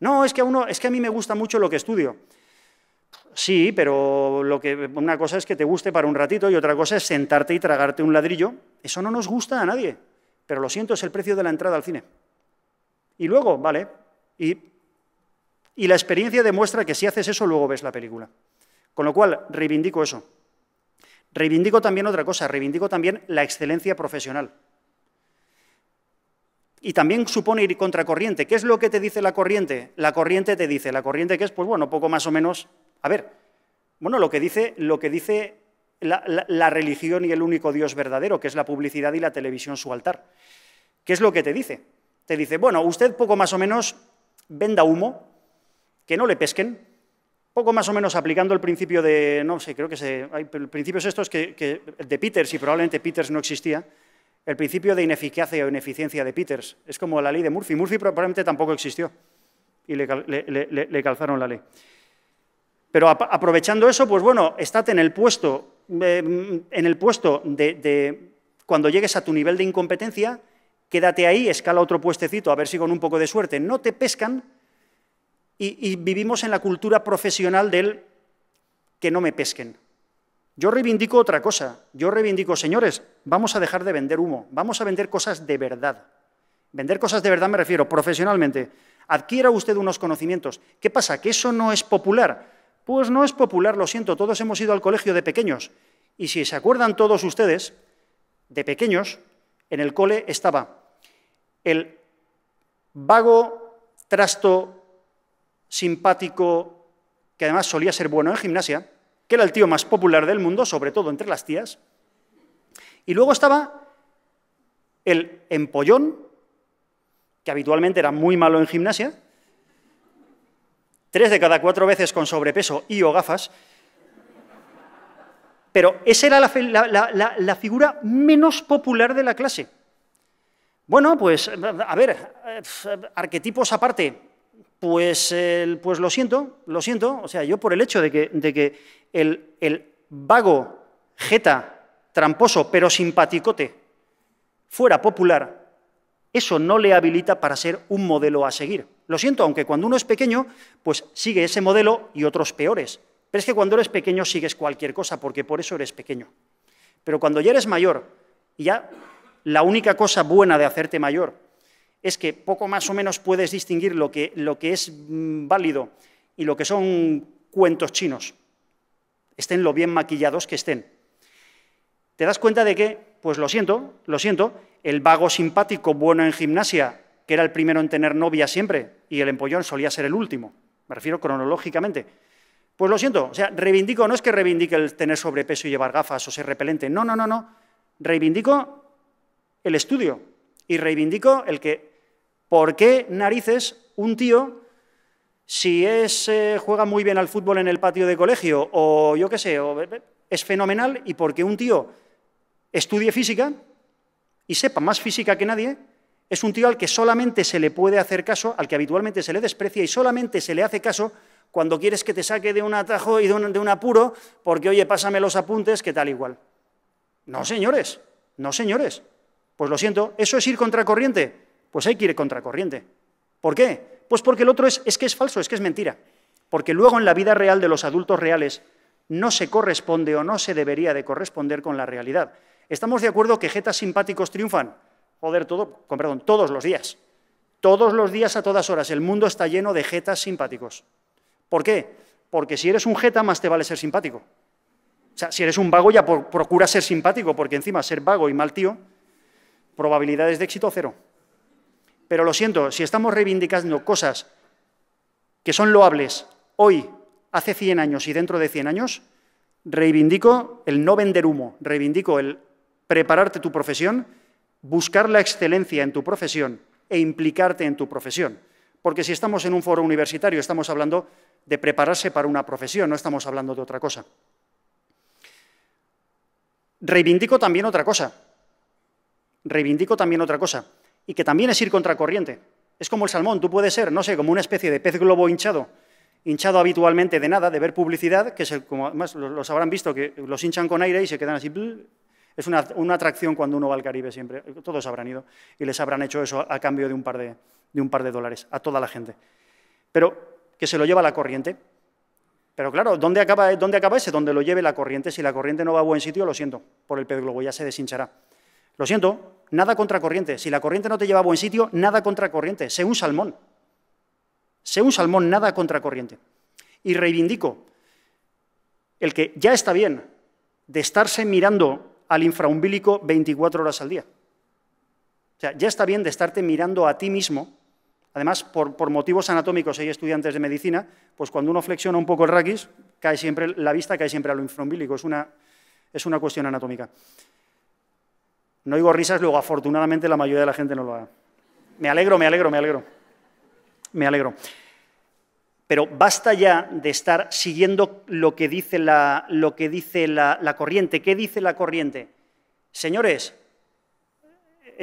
No, es que a uno, es que a mí me gusta mucho lo que estudio. Sí, pero lo que, una cosa es que te guste para un ratito y otra cosa es sentarte y tragarte un ladrillo. Eso no nos gusta a nadie. Pero lo siento, es el precio de la entrada al cine. Y luego, vale. Y, y la experiencia demuestra que si haces eso, luego ves la película. Con lo cual, reivindico eso. Reivindico también otra cosa, reivindico también la excelencia profesional. Y también supone ir contracorriente. ¿Qué es lo que te dice la corriente? La corriente te dice, la corriente que es, pues bueno, poco más o menos, a ver, bueno, lo que dice, lo que dice la religión y el único Dios verdadero, que es la publicidad y la televisión su altar. ¿Qué es lo que te dice? Te dice, bueno, usted poco más o menos venda humo, que no le pesquen, poco más o menos aplicando el principio de, no sé, creo que se, hay principios estos que, de Peters, y probablemente Peters no existía, el principio de ineficacia o ineficiencia de Peters. Es como la ley de Murphy. Murphy probablemente tampoco existió y le, calzaron la ley. Pero aprovechando eso, pues bueno, estate en el puesto, em, en el puesto de cuando llegues a tu nivel de incompetencia, quédate ahí, escala otro puestecito, a ver si con un poco de suerte no te pescan y, vivimos en la cultura profesional del que no me pesquen. Yo reivindico otra cosa. Yo reivindico, señores, vamos a dejar de vender humo, vamos a vender cosas de verdad. Vender cosas de verdad me refiero profesionalmente. Adquiera usted unos conocimientos. ¿Qué pasa? ¿Que eso no es popular? Pues no es popular, lo siento, todos hemos ido al colegio de pequeños. Y si se acuerdan todos ustedes, de pequeños, en el cole estaba el vago trasto simpático, que además solía ser bueno en gimnasia, que era el tío más popular del mundo, sobre todo entre las tías. Y luego estaba el empollón, que habitualmente era muy malo en gimnasia, tres de cada cuatro veces con sobrepeso y o gafas, pero esa era la, la figura menos popular de la clase. Bueno, pues a ver, eh, arquetipos aparte, pues, pues lo siento, lo siento. O sea, yo por el hecho de que, el, vago, jeta, tramposo, pero simpaticote, fuera popular, eso no le habilita para ser un modelo a seguir. Lo siento, aunque cuando uno es pequeño, pues sigue ese modelo y otros peores. Pero es que cuando eres pequeño sigues cualquier cosa, porque por eso eres pequeño. Pero cuando ya eres mayor, ya la única cosa buena de hacerte mayor es que poco más o menos puedes distinguir lo que, es mm, válido y lo que son cuentos chinos, estén lo bien maquillados que estén. Te das cuenta de que, pues lo siento, lo siento, el vago simpático bueno en gimnasia, que era el primero en tener novia siempre, y el empollón solía ser el último, me refiero cronológicamente. Pues lo siento, o sea, reivindico, no es que reivindique el tener sobrepeso y llevar gafas o ser repelente, no, no, no, no, reivindico el estudio, y reivindico el que, ¿por qué narices un tío, si eh, juega muy bien al fútbol en el patio de colegio, o yo qué sé, o, es fenomenal, y por qué un tío estudie física y sepa más física que nadie, es un tío al que solamente se le puede hacer caso, al que habitualmente se le desprecia y solamente se le hace caso cuando quieres que te saque de un atajo y de un, de un apuro, porque oye, pásame los apuntes, que tal igual. No, señores, no, señores. Pues lo siento, ¿eso es ir contracorriente? Pues hay que ir contracorriente. ¿Por qué? Pues porque el otro es, que es falso, es que es mentira. Porque luego en la vida real de los adultos reales no se corresponde o no se debería de corresponder con la realidad. ¿Estamos de acuerdo que jetas simpáticos triunfan? Joder, todo, con perdón, todos los días. Todos los días, a todas horas, el mundo está lleno de jetas simpáticos. ¿Por qué? Porque si eres un jeta, más te vale ser simpático. O sea, si eres un vago, ya procura ser simpático, porque encima ser vago y mal tío probabilidades de éxito cero. Pero lo siento, si estamos reivindicando cosas que son loables hoy, hace 100 años y dentro de 100 años, reivindico el no vender humo, reivindico el prepararte tu profesión, buscar la excelencia en tu profesión e implicarte en tu profesión. Porque si estamos en un foro universitario, estamos hablando de prepararse para una profesión, no estamos hablando de otra cosa. Reivindico también otra cosa, reivindico también otra cosa, y que también es ir corriente. Es como el salmón, tú puedes ser, no sé, como una especie de pez globo hinchado, hinchado habitualmente de nada, de ver publicidad, que como además los habrán visto, que los hinchan con aire y se quedan así. Es una, atracción cuando uno va al Caribe siempre. Todos habrán ido y les habrán hecho eso a, cambio de un, par de, dólares a toda la gente. Pero que se lo lleva la corriente. Pero claro, ¿dónde acaba, ¿dónde acaba ese? Donde lo lleve la corriente. Si la corriente no va a buen sitio, lo siento, por el pez globo, ya se deshinchará. Lo siento, nada corriente. Si la corriente no te lleva a buen sitio, nada contracorriente. Sé un salmón. Sé un salmón, nada contracorriente. Y reivindico el que ya está bien de estarse mirando al infraumbílico 24 horas al día. O sea, ya está bien de estarte mirando a ti mismo. Además, por, motivos anatómicos, hay estudiantes de medicina, pues cuando uno flexiona un poco el raquis, cae siempre, la vista cae siempre al lo Es es una cuestión anatómica. No oigo risas, luego afortunadamente la mayoría de la gente no lo haga. Me alegro, me alegro, me alegro. Me alegro. Pero basta ya de estar siguiendo lo que dice la, lo que dice la, corriente. ¿Qué dice la corriente? Señores,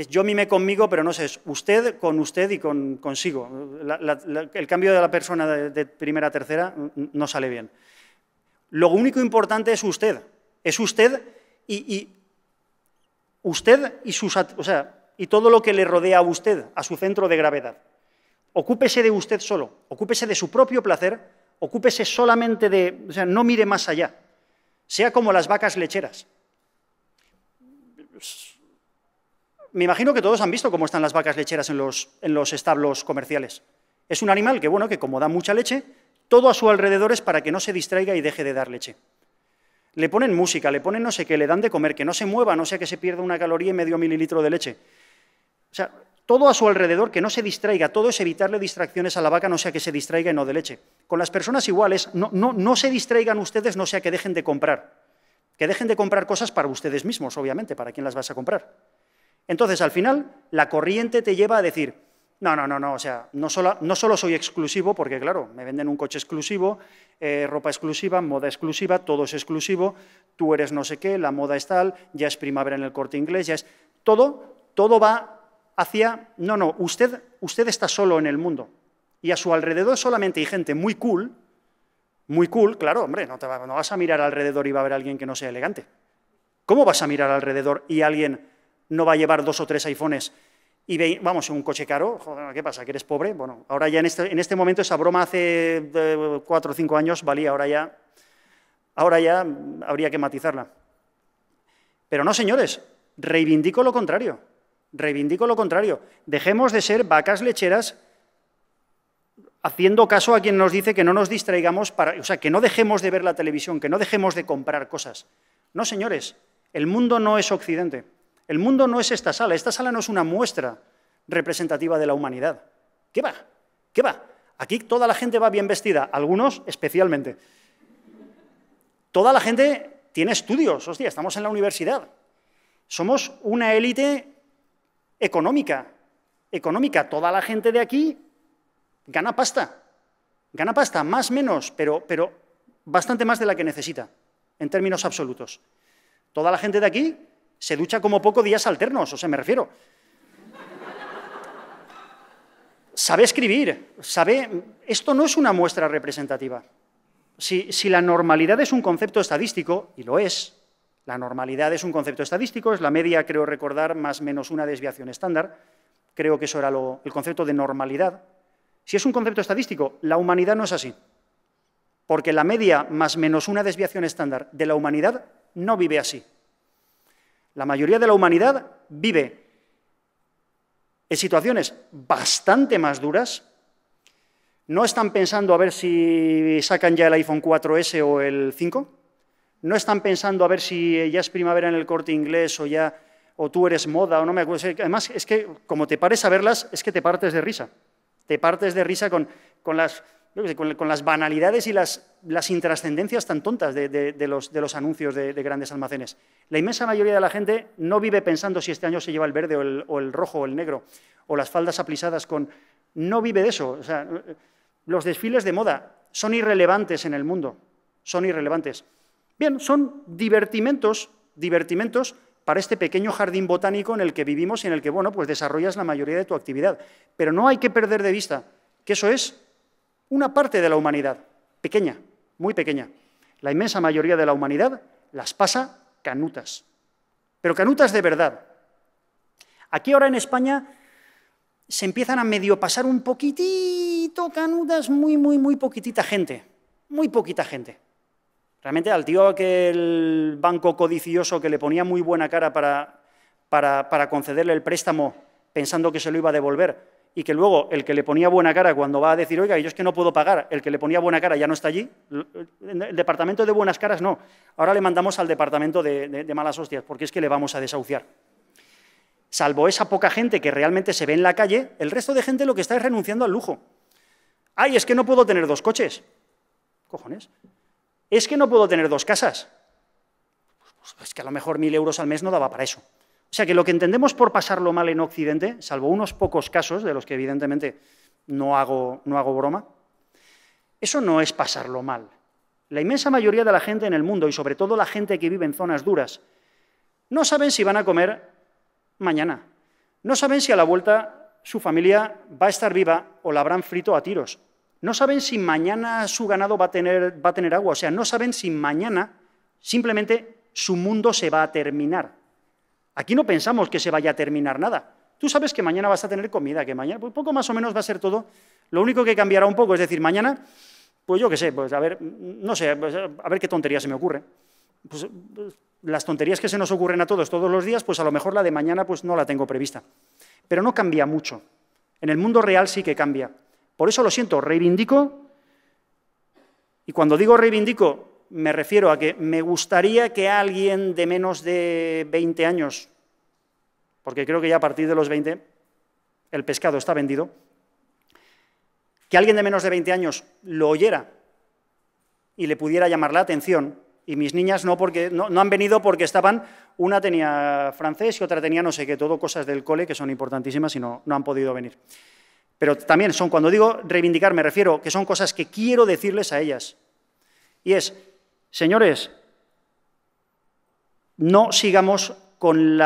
yo mimé conmigo, pero no sé, es usted con usted y con consigo. el cambio de la persona de, primera a tercera no sale bien. Lo único importante es usted. Es usted y usted y, todo lo que le rodea a usted, a su centro de gravedad. Ocúpese de usted solo, ocúpese de su propio placer, ocúpese solamente de, o sea, no mire más allá, sea como las vacas lecheras. Me imagino que todos han visto cómo están las vacas lecheras en los, en los establos comerciales. Es un animal que, bueno, que como da mucha leche, todo a su alrededor es para que no se distraiga y deje de dar leche le ponen música, le ponen no sé qué, le dan de comer, que no se mueva, no sea que se pierda una caloría y medio mililitro de leche. O sea, todo a su alrededor, que no se distraiga, todo es evitarle distracciones a la vaca, no sea que se distraiga y no de leche. Con las personas iguales, no, no se distraigan ustedes, no sea que dejen de comprar. Que dejen de comprar cosas para ustedes mismos, obviamente, para quién las vas a comprar. Entonces, al final, la corriente te lleva a decir, no, no, no, no. O sea, no solo, no solo soy exclusivo, porque claro, me venden un coche exclusivo, eh, ropa exclusiva, moda exclusiva, todo es exclusivo, tú eres no sé qué, la moda es tal, ya es primavera en el corte inglés, ya es. Todo, todo va hacia. No, no, usted, usted está solo en el mundo. Y a su alrededor solamente hay gente muy cool, muy cool, claro, hombre, no, no vas a mirar alrededor y va a haber alguien que no sea elegante. ¿Cómo vas a mirar alrededor y alguien no va a llevar dos o tres iPhones y ve, vamos, un coche caro, joder, ¿qué pasa? ¿Que eres pobre? Bueno, ahora ya en este, en este momento esa broma hace eh, cuatro o cinco años valía, ahora ya, ahora ya habría que matizarla. Pero no, señores, reivindico lo contrario, reivindico lo contrario. Dejemos de ser vacas lecheras haciendo caso a quien nos dice que no nos distraigamos, para, o sea, que no dejemos de ver la televisión, que no dejemos de comprar cosas. No, señores, el mundo no es Occidente. El mundo no es esta sala, esta sala no es una muestra representativa de la humanidad. ¿Qué va? ¿Qué va? Aquí toda la gente va bien vestida, algunos especialmente. Toda la gente tiene estudios, hostia, estamos en la universidad. Somos una élite económica, económica. Toda la gente de aquí gana pasta, gana pasta, más menos, pero, pero bastante más de la que necesita, en términos absolutos. Toda la gente de aquí se ducha como pocos días alternos, o sea, me refiero. Sabe escribir, sabe... Esto no es una muestra representativa. Si, la normalidad es un concepto estadístico, y lo es, la normalidad es un concepto estadístico, es la media, creo recordar, más menos una desviación estándar, creo que eso era el concepto de normalidad. Si es un concepto estadístico, la humanidad no es así, porque la media más menos una desviación estándar de la humanidad no vive así. La mayoría de la humanidad vive en situaciones bastante más duras. No están pensando a ver si sacan ya el iPhone 4S o el 5. No están pensando a ver si ya es primavera en el corte inglés o ya o tú eres moda o no me acuerdo. Además, es que como te pares a verlas, es que te partes de risa. Te partes de risa con, con las con, las banalidades y las, las intrascendencias tan tontas de, los, anuncios de, grandes almacenes. La inmensa mayoría de la gente no vive pensando si este año se lleva el verde o el, rojo o el negro, o las faldas aplisadas con... No vive de eso. los desfiles de moda son irrelevantes en el mundo, son irrelevantes. Bien, son divertimentos, divertimentos para este pequeño jardín botánico en el que vivimos y en el que, bueno, pues desarrollas la mayoría de tu actividad. Pero no hay que perder de vista que eso es una parte de la humanidad, pequeña, muy pequeña. La inmensa mayoría de la humanidad las pasa canutas, pero canutas de verdad. Aquí ahora en España se empiezan a medio pasar un poquitito canutas, muy, muy, muy poquitita gente, muy poquita gente. Realmente al tío aquel banco codicioso que le ponía muy buena cara para concederle el préstamo pensando que se lo iba a devolver, y que luego el que le ponía buena cara cuando va a decir, oiga, yo es que no puedo pagar, el que le ponía buena cara ya no está allí, el departamento de buenas caras no, ahora le mandamos al departamento de, malas hostias, porque es que le vamos a desahuciar. Salvo esa poca gente que realmente se ve en la calle, el resto de gente lo que está es renunciando al lujo. Ay, es que no puedo tener dos coches. Cojones. Es que no puedo tener dos casas. Pues, pues, es que a lo mejor mil euros al mes no daba para eso. O sea que lo que entendemos por pasarlo mal en Occidente, salvo unos pocos casos, de los que evidentemente no hago, no hago broma, eso no es pasarlo mal. La inmensa mayoría de la gente en el mundo, y sobre todo la gente que vive en zonas duras, no saben si van a comer mañana. No saben si a la vuelta su familia va a estar viva o la habrán frito a tiros. No saben si mañana su ganado va a tener, va a tener agua. O sea, no saben si mañana simplemente su mundo se va a terminar. Aquí no pensamos que se vaya a terminar nada. Tú sabes que mañana vas a tener comida, que mañana, pues poco más o menos va a ser todo. Lo único que cambiará un poco, es decir, mañana, pues yo qué sé, pues a ver, no sé, pues, a ver qué tontería se me ocurre. Pues, pues, las tonterías que se nos ocurren a todos todos los días, pues a lo mejor la de mañana pues no la tengo prevista. Pero no cambia mucho. En el mundo real sí que cambia. Por eso lo siento, reivindico. Y cuando digo reivindico, me refiero a que me gustaría que alguien de menos de 20 años, porque creo que ya a partir de los 20 el pescado está vendido, que alguien de menos de 20 años lo oyera y le pudiera llamar la atención. Y mis niñas no, porque, no, han venido porque estaban, una tenía francés y otra tenía no sé qué, todo cosas del cole que son importantísimas y no, no han podido venir. Pero también son, cuando digo reivindicar, me refiero que son cosas que quiero decirles a ellas. Y es, Señores, no sigamos con,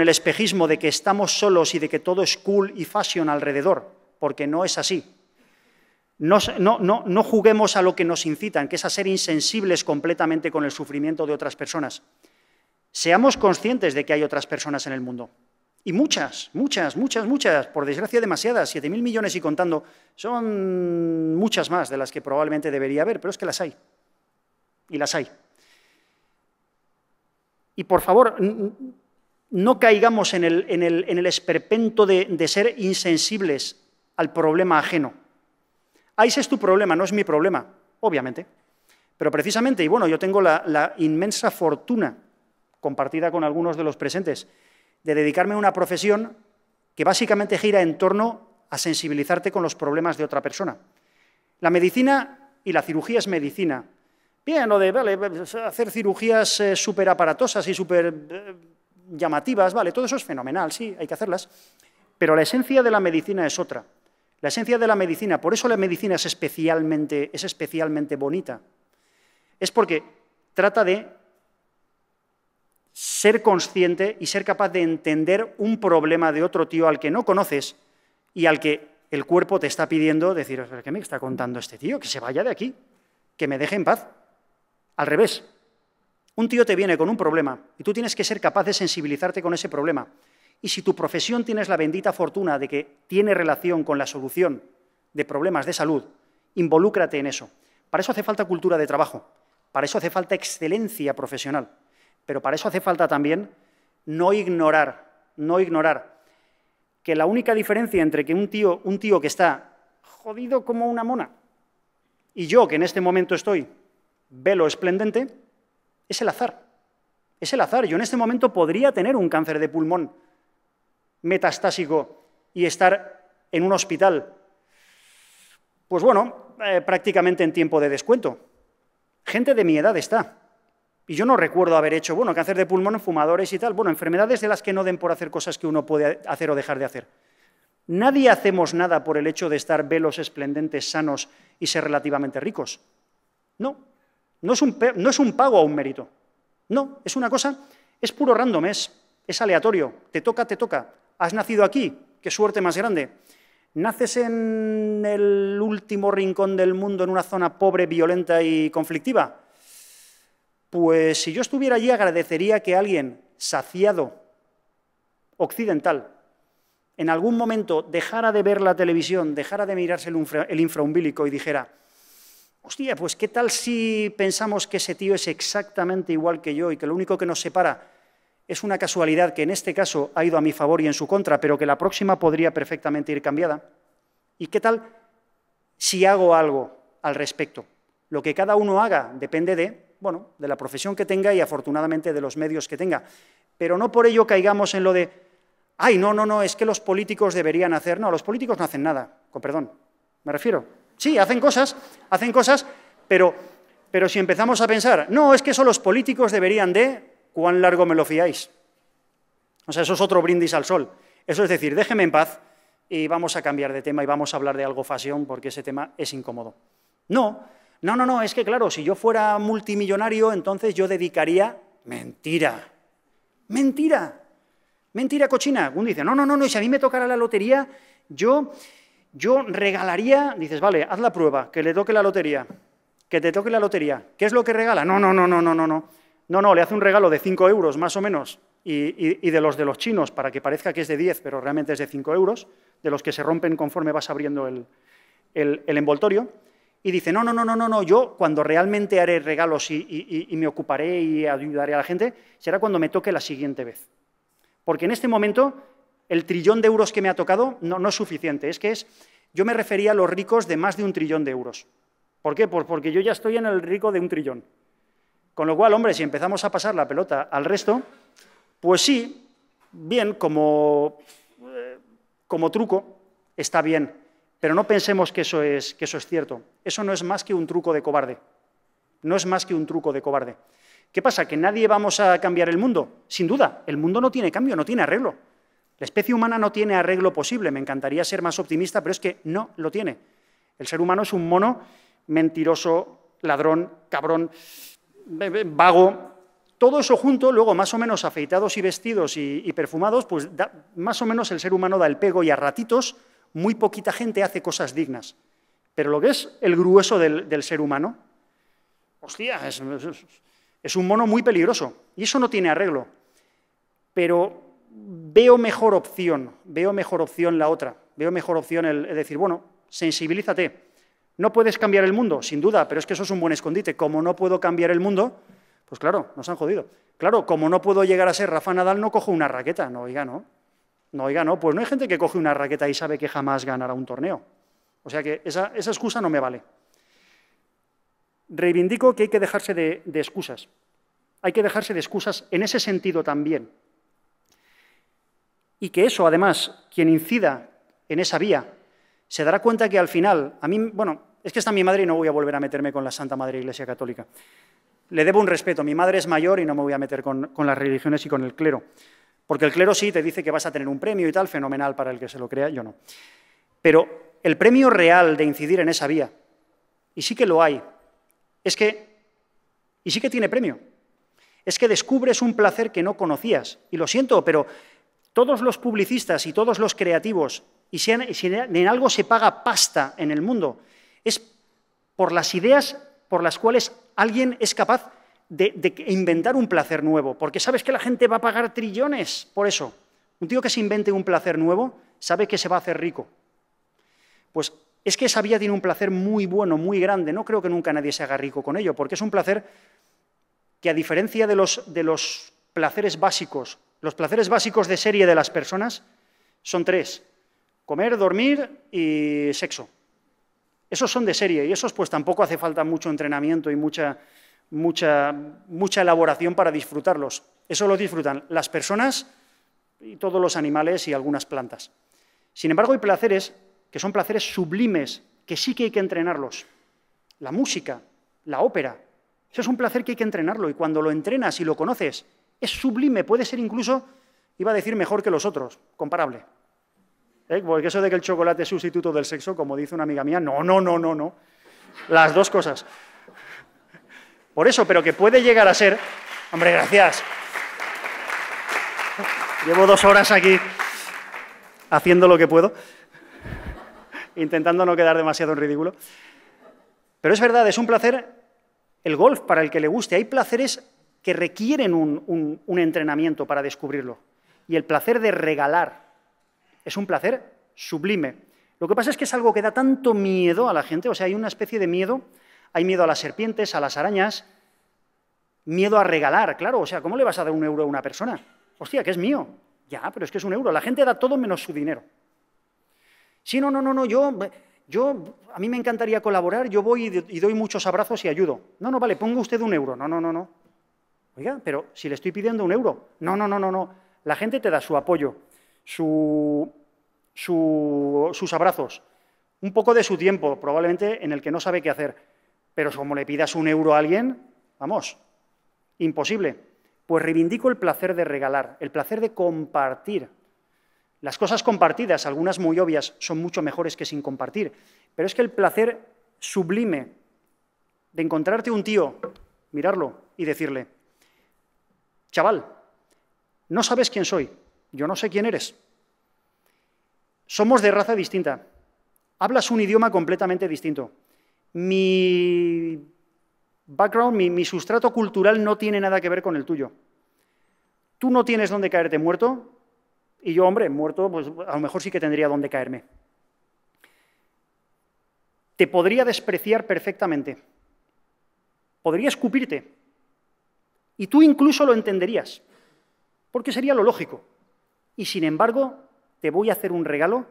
el espejismo de que estamos solos y de que todo es cool y fashion alrededor, porque no es así. no juguemos a lo que nos incitan, que es a ser insensibles completamente con el sufrimiento de otras personas. Seamos conscientes de que hay otras personas en el mundo. Y muchas, muchas, muchas, muchas, por desgracia demasiadas, 7.000 millones y contando, son muchas más de las que probablemente debería haber, pero es que las hay. Y las hay. Y por favor, no caigamos en el, esperpento de, ser insensibles al problema ajeno. Ah, es tu problema, no es mi problema, obviamente. Pero precisamente, y bueno, yo tengo la, inmensa fortuna compartida con algunos de los presentes de dedicarme a una profesión que básicamente gira en torno a sensibilizarte con los problemas de otra persona. La medicina y la cirugía es medicina. Bien, lo de hacer cirugías eh, súper aparatosas y súper eh, llamativas, vale, todo eso es fenomenal, sí, hay que hacerlas. Pero la esencia de la medicina es otra. La esencia de la medicina, por eso la medicina es especialmente, es especialmente bonita. Es porque trata de ser consciente y ser capaz de entender un problema de otro tío al que no conoces y al que el cuerpo te está pidiendo decir, ¿qué me está contando este tío? Que se vaya de aquí, que me deje en paz. Al revés, un tío te viene con un problema y tú tienes que ser capaz de sensibilizarte con ese problema. Y si tu profesión tienes la bendita fortuna de que tiene relación con la solución de problemas de salud, involúcrate en eso. Para eso hace falta cultura de trabajo, para eso hace falta excelencia profesional. Pero para eso hace falta también no ignorar, no ignorar que la única diferencia entre que un tío, un tío que está jodido como una mona y yo que en este momento estoy velo esplendente es el azar. Es el azar. Yo en este momento podría tener un cáncer de pulmón metastásico y estar en un hospital. Pues bueno, eh, prácticamente en tiempo de descuento. Gente de mi edad está. Y yo no recuerdo haber hecho, bueno, cáncer de pulmón, fumadores y tal, bueno, enfermedades de las que no den por hacer cosas que uno puede hacer o dejar de hacer. Nadie hacemos nada por el hecho de estar velos, esplendentes, sanos y ser relativamente ricos. No, no es un, pago a un mérito. No, es una cosa, es puro random, es aleatorio, te toca, te toca. Has nacido aquí, qué suerte más grande. Naces en el último rincón del mundo, en una zona pobre, violenta y conflictiva pues si yo estuviera allí agradecería que alguien saciado, occidental, en algún momento dejara de ver la televisión, dejara de mirarse el, infraumbílico y dijera, hostia, pues qué tal si pensamos que ese tío es exactamente igual que yo y que lo único que nos separa es una casualidad que en este caso ha ido a mi favor y en su contra, pero que la próxima podría perfectamente ir cambiada. ¿Y qué tal si hago algo al respecto? Lo que cada uno haga depende de bueno, de la profesión que tenga y afortunadamente de los medios que tenga. Pero no por ello caigamos en lo de, ay, no, no, no, es que los políticos deberían hacer. No, los políticos no hacen nada, con perdón, me refiero. Sí, hacen cosas, hacen cosas, pero, pero si empezamos a pensar, no, es que eso los políticos deberían de, ¿cuán largo me lo fiáis? O sea, eso es otro brindis al sol. Eso es decir, déjeme en paz y vamos a cambiar de tema y vamos a hablar de algo fasión porque ese tema es incómodo. No, no, no, no, es que claro, si yo fuera multimillonario, entonces yo dedicaría... Mentira, mentira, mentira cochina. Uno dice, no, no, no, no, si a mí me tocara la lotería, yo, regalaría... Dices, vale, haz la prueba, que le toque la lotería, que te toque la lotería. ¿Qué es lo que regala? No, no, no, no, no, no, no. No, no, le hace un regalo de 5 euros, más o menos, y, de los de los chinos, para que parezca que es de 10, pero realmente es de 5 euros, de los que se rompen conforme vas abriendo el envoltorio y dice, no, no, no, no, no, no, yo cuando realmente haré regalos y, me ocuparé y ayudaré a la gente, será cuando me toque la siguiente vez. Porque en este momento el trillón de euros que me ha tocado no, no es suficiente, es que es, yo me refería a los ricos de más de un trillón de euros. ¿Por qué? Pues porque yo ya estoy en el rico de un trillón. Con lo cual, hombre, si empezamos a pasar la pelota al resto, pues sí, bien, como eh, truco, está bien. Pero no pensemos que eso, es, que eso es cierto. Eso no es más que un truco de cobarde. No es más que un truco de cobarde. ¿Qué pasa? ¿Que nadie vamos a cambiar el mundo? Sin duda, el mundo no tiene cambio, no tiene arreglo. La especie humana no tiene arreglo posible. Me encantaría ser más optimista, pero es que no lo tiene. El ser humano es un mono mentiroso, ladrón, cabrón, vago. Todo eso junto, luego más o menos afeitados y vestidos y, perfumados, pues más o menos el ser humano da el pego y a ratitos muy poquita gente hace cosas dignas. Pero lo que es el grueso del, ser humano, hostia, es, un mono muy peligroso. Y eso no tiene arreglo. Pero veo mejor opción, veo mejor opción la otra. Veo mejor opción el, decir, bueno, sensibilízate. No puedes cambiar el mundo, sin duda, pero es que eso es un buen escondite. Como no puedo cambiar el mundo, pues claro, nos han jodido. Claro, como no puedo llegar a ser Rafa Nadal, no cojo una raqueta, no, oiga, no. No, oiga, no, pues no hay gente que coge una raqueta y sabe que jamás ganará un torneo. O sea que esa, excusa no me vale. Reivindico que hay que dejarse de, excusas. Hay que dejarse de excusas en ese sentido también. Y que eso, además, quien incida en esa vía, se dará cuenta que al final, a mí, bueno, es que está mi madre y no voy a volver a meterme con la Santa Madre Iglesia Católica. Le debo un respeto, mi madre es mayor y no me voy a meter con las religiones y con el clero. Porque el clero sí te dice que vas a tener un premio y tal, fenomenal para el que se lo crea, yo no. Pero el premio real de incidir en esa vía, y sí que lo hay, es que, y sí que tiene premio, es que descubres un placer que no conocías. Y lo siento, pero todos los publicistas y todos los creativos, y si en algo se paga pasta en el mundo, es por las ideas por las cuales alguien es capaz de, inventar un placer nuevo, porque sabes que la gente va a pagar trillones por eso. Un tío que se invente un placer nuevo sabe que se va a hacer rico. Pues es que esa vía tiene un placer muy bueno, muy grande. No creo que nunca nadie se haga rico con ello, porque es un placer que a diferencia de los, de los placeres básicos, los placeres básicos de serie de las personas son tres. Comer, dormir y sexo. Esos son de serie y esos pues tampoco hace falta mucho entrenamiento y mucha mucha, elaboración para disfrutarlos. Eso lo disfrutan las personas y todos los animales y algunas plantas. Sin embargo, hay placeres que son placeres sublimes, que sí que hay que entrenarlos. La música, la ópera. Eso es un placer que hay que entrenarlo y cuando lo entrenas y lo conoces, es sublime, puede ser incluso, iba a decir, mejor que los otros, comparable. ¿Eh? Porque eso de que el chocolate es sustituto del sexo, como dice una amiga mía, no, no, no, no, no. Las dos cosas. Por eso, pero que puede llegar a ser... Hombre, gracias. Llevo dos horas aquí haciendo lo que puedo, intentando no quedar demasiado en ridículo. Pero es verdad, es un placer el golf para el que le guste. Hay placeres que requieren un, entrenamiento para descubrirlo. Y el placer de regalar es un placer sublime. Lo que pasa es que es algo que da tanto miedo a la gente, o sea, hay una especie de miedo hay miedo a las serpientes, a las arañas, miedo a regalar, claro, o sea, ¿cómo le vas a dar un euro a una persona? Hostia, que es mío. Ya, pero es que es un euro. La gente da todo menos su dinero. Sí, no, no, no, no, yo, yo, a mí me encantaría colaborar, yo voy y doy muchos abrazos y ayudo. No, no, vale, ponga usted un euro. No, no, no, no. Oiga, pero si le estoy pidiendo un euro. No, no, no, no, no. La gente te da su apoyo, su, sus abrazos, un poco de su tiempo, probablemente en el que no sabe qué hacer pero como le pidas un euro a alguien, vamos, imposible. Pues reivindico el placer de regalar, el placer de compartir. Las cosas compartidas, algunas muy obvias, son mucho mejores que sin compartir. Pero es que el placer sublime de encontrarte un tío, mirarlo y decirle, chaval, no sabes quién soy, yo no sé quién eres. Somos de raza distinta, hablas un idioma completamente distinto mi background, mi, sustrato cultural no tiene nada que ver con el tuyo. Tú no tienes dónde caerte muerto y yo, hombre, muerto, pues a lo mejor sí que tendría dónde caerme. Te podría despreciar perfectamente. Podría escupirte. Y tú incluso lo entenderías, porque sería lo lógico. Y sin embargo, te voy a hacer un regalo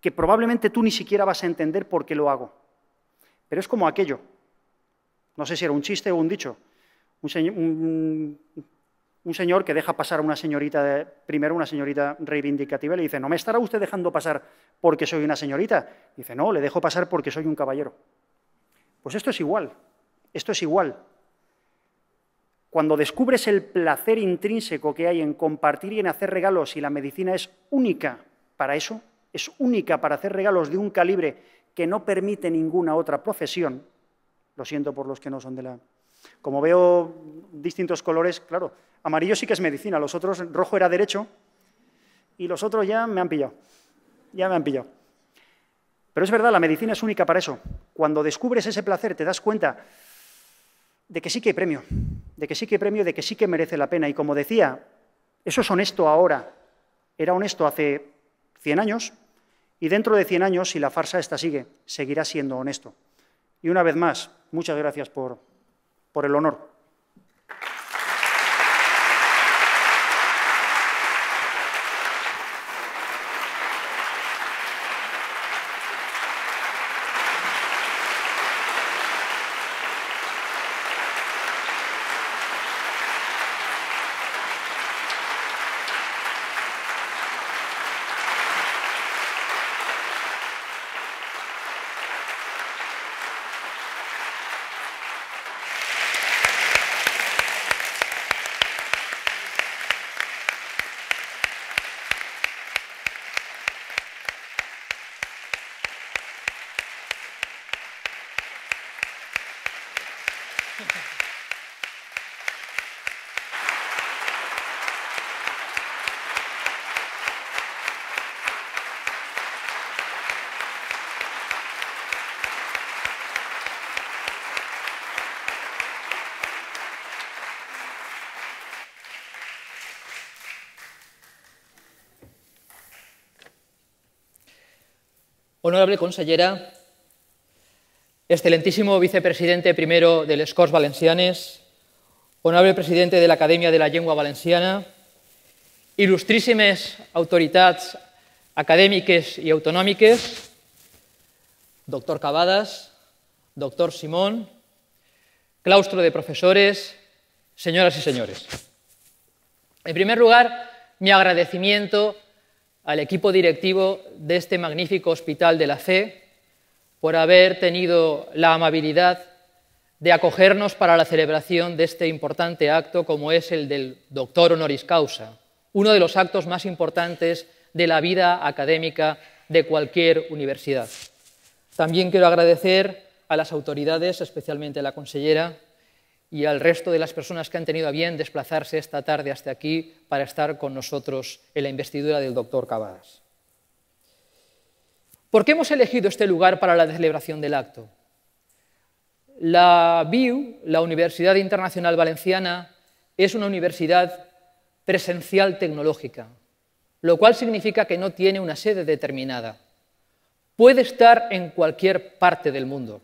que probablemente tú ni siquiera vas a entender por qué lo hago. Pero es como aquello. No sé si era un chiste o un dicho. Un, señor que deja pasar a una señorita, primero una señorita reivindicativa, le dice, ¿no me estará usted dejando pasar porque soy una señorita? Dice, no, le dejo pasar porque soy un caballero. Pues esto es igual, esto es igual. Cuando descubres el placer intrínseco que hay en compartir y en hacer regalos y la medicina es única para eso, es única para hacer regalos de un calibre que no permite ninguna otra profesión, lo siento por los que no son de la... Como veo distintos colores, claro, amarillo sí que es medicina, los otros, rojo era derecho, y los otros ya me han pillado, ya me han pillado. Pero es verdad, la medicina es única para eso. Cuando descubres ese placer te das cuenta de que sí que hay premio, de que sí que hay premio, de que sí que merece la pena. Y como decía, eso es honesto ahora, era honesto hace 100 años, y dentro de 100 años, si la farsa esta sigue, seguirá siendo honesto. Y una vez más, muchas gracias por, por el honor. Honorable consellera, excelentísimo vicepresidente primero del Scores Valencianes, honorable presidente de la Academia de la Lengua Valenciana, ilustrísimas autoridades académicas y autonómicas, doctor Cavadas, doctor Simón, claustro de profesores, señoras y señores. En primer lugar, mi agradecimiento al equipo directivo de este magnífico Hospital de la Fe por haber tenido la amabilidad de acogernos para la celebración de este importante acto como es el del doctor honoris causa, uno de los actos más importantes de la vida académica de cualquier universidad. También quiero agradecer a las autoridades, especialmente a la consellera, y al resto de las personas que han tenido a bien desplazarse esta tarde hasta aquí para estar con nosotros en la investidura del doctor Cavadas. ¿Por qué hemos elegido este lugar para la celebración del acto? La BIU, la Universidad Internacional Valenciana, es una universidad presencial tecnológica, lo cual significa que no tiene una sede determinada. Puede estar en cualquier parte del mundo.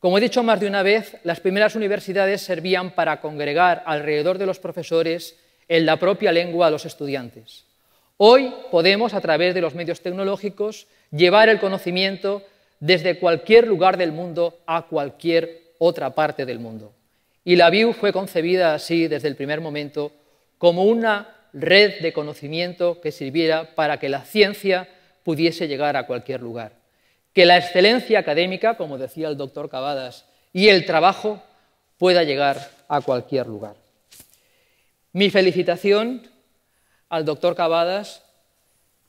Como he dicho más de una vez, las primeras universidades servían para congregar alrededor de los profesores en la propia lengua a los estudiantes. Hoy podemos, a través de los medios tecnológicos, llevar el conocimiento desde cualquier lugar del mundo a cualquier otra parte del mundo. Y la VIU fue concebida así desde el primer momento como una red de conocimiento que sirviera para que la ciencia pudiese llegar a cualquier lugar que la excelencia académica, como decía el doctor Cavadas, y el trabajo pueda llegar a cualquier lugar. Mi felicitación al doctor Cavadas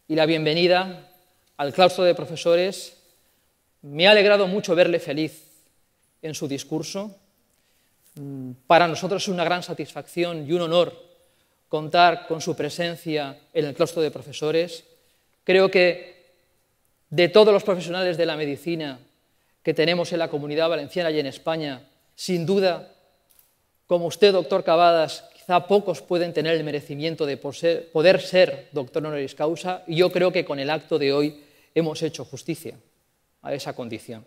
y la bienvenida al claustro de profesores. Me ha alegrado mucho verle feliz en su discurso. Mm, para nosotros es una gran satisfacción y un honor contar con su presencia en el claustro de profesores. Creo que de todos los profesionales de la medicina que tenemos en la comunidad valenciana y en España, sin duda, como usted, doctor Cavadas, quizá pocos pueden tener el merecimiento de poder ser doctor honoris causa, y yo creo que con el acto de hoy hemos hecho justicia a esa condición.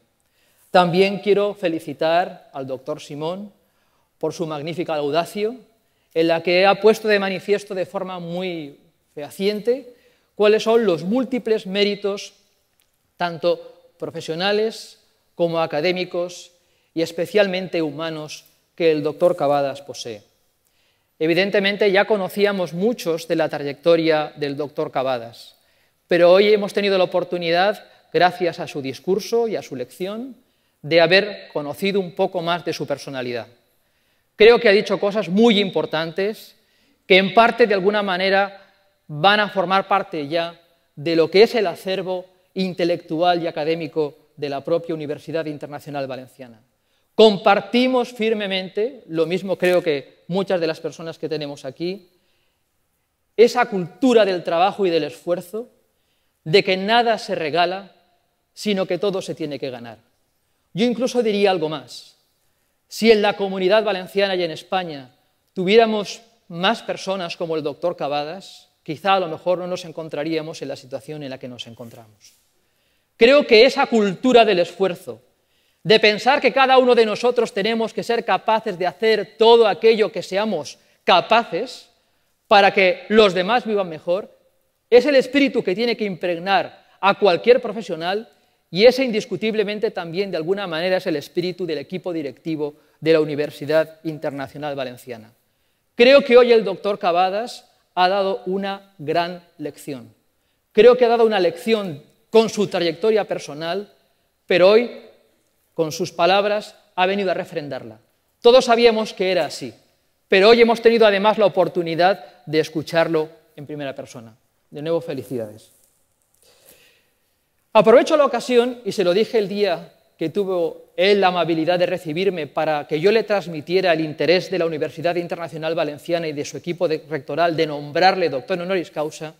También quiero felicitar al doctor Simón por su magnífica audacio, en la que ha puesto de manifiesto de forma muy fehaciente cuáles son los múltiples méritos tanto profesionales como académicos y especialmente humanos que el doctor Cavadas posee. Evidentemente ya conocíamos muchos de la trayectoria del doctor Cavadas, pero hoy hemos tenido la oportunidad, gracias a su discurso y a su lección, de haber conocido un poco más de su personalidad. Creo que ha dicho cosas muy importantes que en parte, de alguna manera, van a formar parte ya de lo que es el acervo intelectual y académico de la propia Universidad Internacional Valenciana. Compartimos firmemente, lo mismo creo que muchas de las personas que tenemos aquí, esa cultura del trabajo y del esfuerzo, de que nada se regala, sino que todo se tiene que ganar. Yo incluso diría algo más. Si en la comunidad valenciana y en España tuviéramos más personas como el doctor Cavadas, quizá a lo mejor no nos encontraríamos en la situación en la que nos encontramos. Creo que esa cultura del esfuerzo, de pensar que cada uno de nosotros tenemos que ser capaces de hacer todo aquello que seamos capaces para que los demás vivan mejor, es el espíritu que tiene que impregnar a cualquier profesional y ese indiscutiblemente también de alguna manera es el espíritu del equipo directivo de la Universidad Internacional Valenciana. Creo que hoy el doctor Cavadas ha dado una gran lección. Creo que ha dado una lección con su trayectoria personal, pero hoy, con sus palabras, ha venido a refrendarla. Todos sabíamos que era así, pero hoy hemos tenido además la oportunidad de escucharlo en primera persona. De nuevo, felicidades. Aprovecho la ocasión, y se lo dije el día que tuvo él la amabilidad de recibirme para que yo le transmitiera el interés de la Universidad Internacional Valenciana y de su equipo rectoral de nombrarle doctor honoris causa,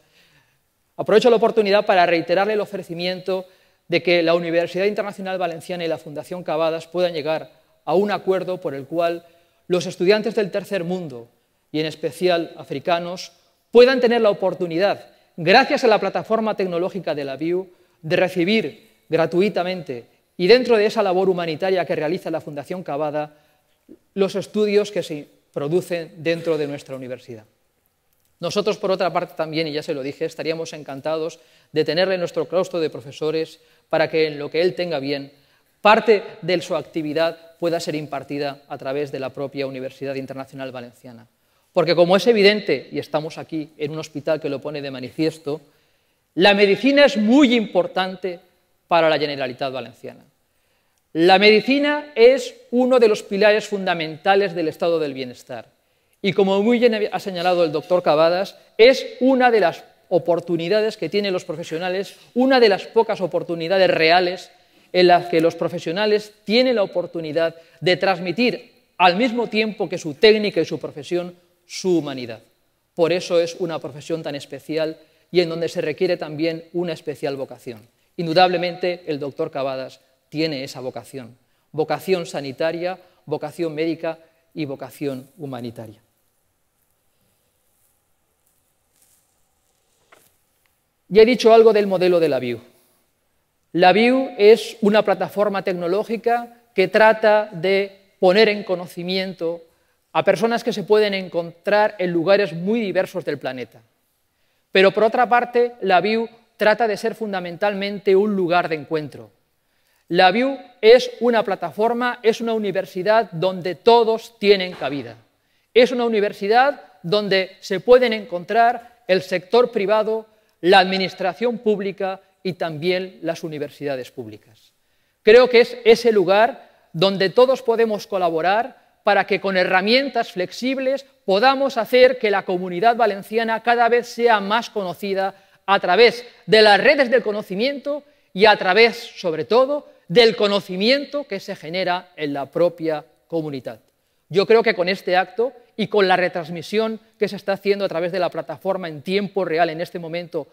Aprovecho la oportunidad para reiterarle el ofrecimiento de que la Universidad Internacional Valenciana y la Fundación Cavadas puedan llegar a un acuerdo por el cual los estudiantes del tercer mundo, y en especial africanos, puedan tener la oportunidad, gracias a la plataforma tecnológica de la BIU, de recibir gratuitamente y dentro de esa labor humanitaria que realiza la Fundación Cavada, los estudios que se producen dentro de nuestra universidad. Nosotros, por otra parte, también, y ya se lo dije, estaríamos encantados de tenerle en nuestro claustro de profesores para que en lo que él tenga bien, parte de su actividad pueda ser impartida a través de la propia Universidad Internacional Valenciana. Porque como es evidente, y estamos aquí en un hospital que lo pone de manifiesto, la medicina es muy importante para la Generalitat Valenciana. La medicina es uno de los pilares fundamentales del estado del bienestar. Y como muy bien ha señalado el doctor Cavadas, es una de las oportunidades que tienen los profesionales, una de las pocas oportunidades reales en las que los profesionales tienen la oportunidad de transmitir al mismo tiempo que su técnica y su profesión su humanidad. Por eso es una profesión tan especial y en donde se requiere también una especial vocación. Indudablemente el doctor Cavadas tiene esa vocación, vocación sanitaria, vocación médica y vocación humanitaria. Ya he dicho algo del modelo de la View. La View es una plataforma tecnológica que trata de poner en conocimiento a personas que se pueden encontrar en lugares muy diversos del planeta. Pero por otra parte, la View trata de ser fundamentalmente un lugar de encuentro. La View es una plataforma, es una universidad donde todos tienen cabida. Es una universidad donde se pueden encontrar el sector privado la administración pública y también las universidades públicas. Creo que es ese lugar donde todos podemos colaborar para que con herramientas flexibles podamos hacer que la comunidad valenciana cada vez sea más conocida a través de las redes del conocimiento y a través, sobre todo, del conocimiento que se genera en la propia comunidad. Yo creo que con este acto y con la retransmisión que se está haciendo a través de la plataforma en tiempo real en este momento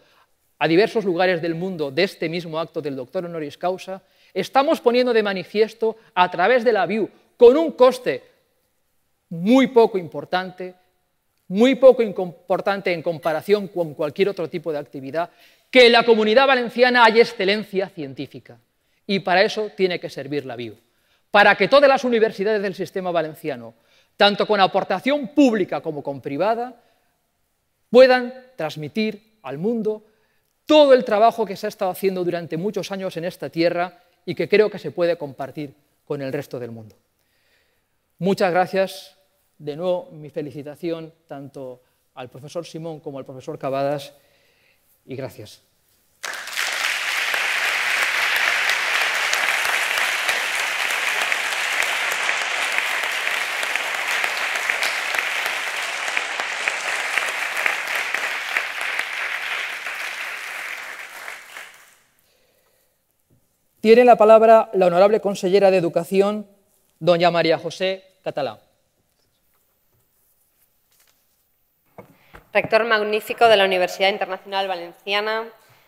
a diversos lugares del mundo de este mismo acto del doctor honoris causa, estamos poniendo de manifiesto a través de la View, con un coste muy poco importante, muy poco importante en comparación con cualquier otro tipo de actividad, que en la comunidad valenciana hay excelencia científica. Y para eso tiene que servir la viu, Para que todas las universidades del sistema valenciano tanto con aportación pública como con privada, puedan transmitir al mundo todo el trabajo que se ha estado haciendo durante muchos años en esta tierra y que creo que se puede compartir con el resto del mundo. Muchas gracias. De nuevo, mi felicitación tanto al profesor Simón como al profesor Cavadas y gracias. Tiene la palabra la honorable consellera de Educación, doña María José Catalá. Rector magnífico de la Universidad Internacional Valenciana,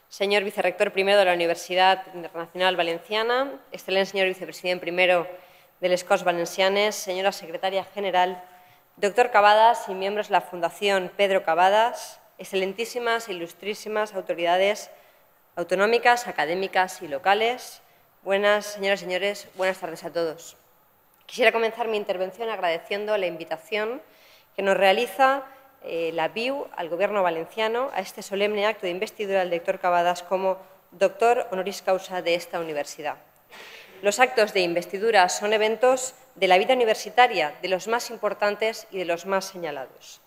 señor vicerrector primero de la Universidad Internacional Valenciana, excelente señor vicepresidente primero del ESCOS Valencianes, señora secretaria general, doctor Cavadas y miembros de la Fundación Pedro Cavadas, excelentísimas, e ilustrísimas autoridades autonómicas, académicas y locales. Buenas, señoras y señores, buenas tardes a todos. Quisiera comenzar mi intervención agradeciendo la invitación que nos realiza eh, la Viu al Gobierno valenciano a este solemne acto de investidura del doctor Cavadas como doctor honoris causa de esta universidad. Los actos de investidura son eventos de la vida universitaria, de los más importantes y de los más señalados.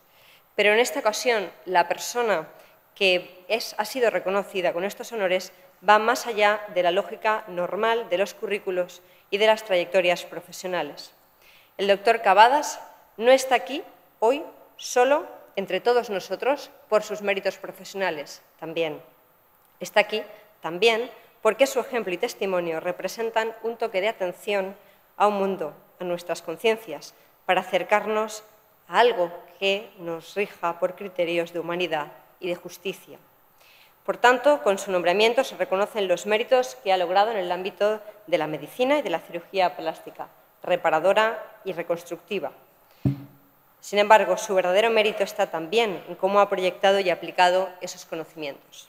Pero en esta ocasión, la persona que ha sido reconocida con estos honores va más allá de la lógica normal de los currículos y de las trayectorias profesionales. El doctor Cavadas no está aquí hoy solo entre todos nosotros por sus méritos profesionales, también. Está aquí también porque su ejemplo y testimonio representan un toque de atención a un mundo, a nuestras conciencias, para acercarnos a algo que nos rija por criterios de humanidad y de justicia. Por tanto, con su nombramiento se reconocen los méritos que ha logrado en el ámbito de la medicina y de la cirugía plástica, reparadora y reconstructiva. Sin embargo, su verdadero mérito está también en cómo ha proyectado y aplicado esos conocimientos.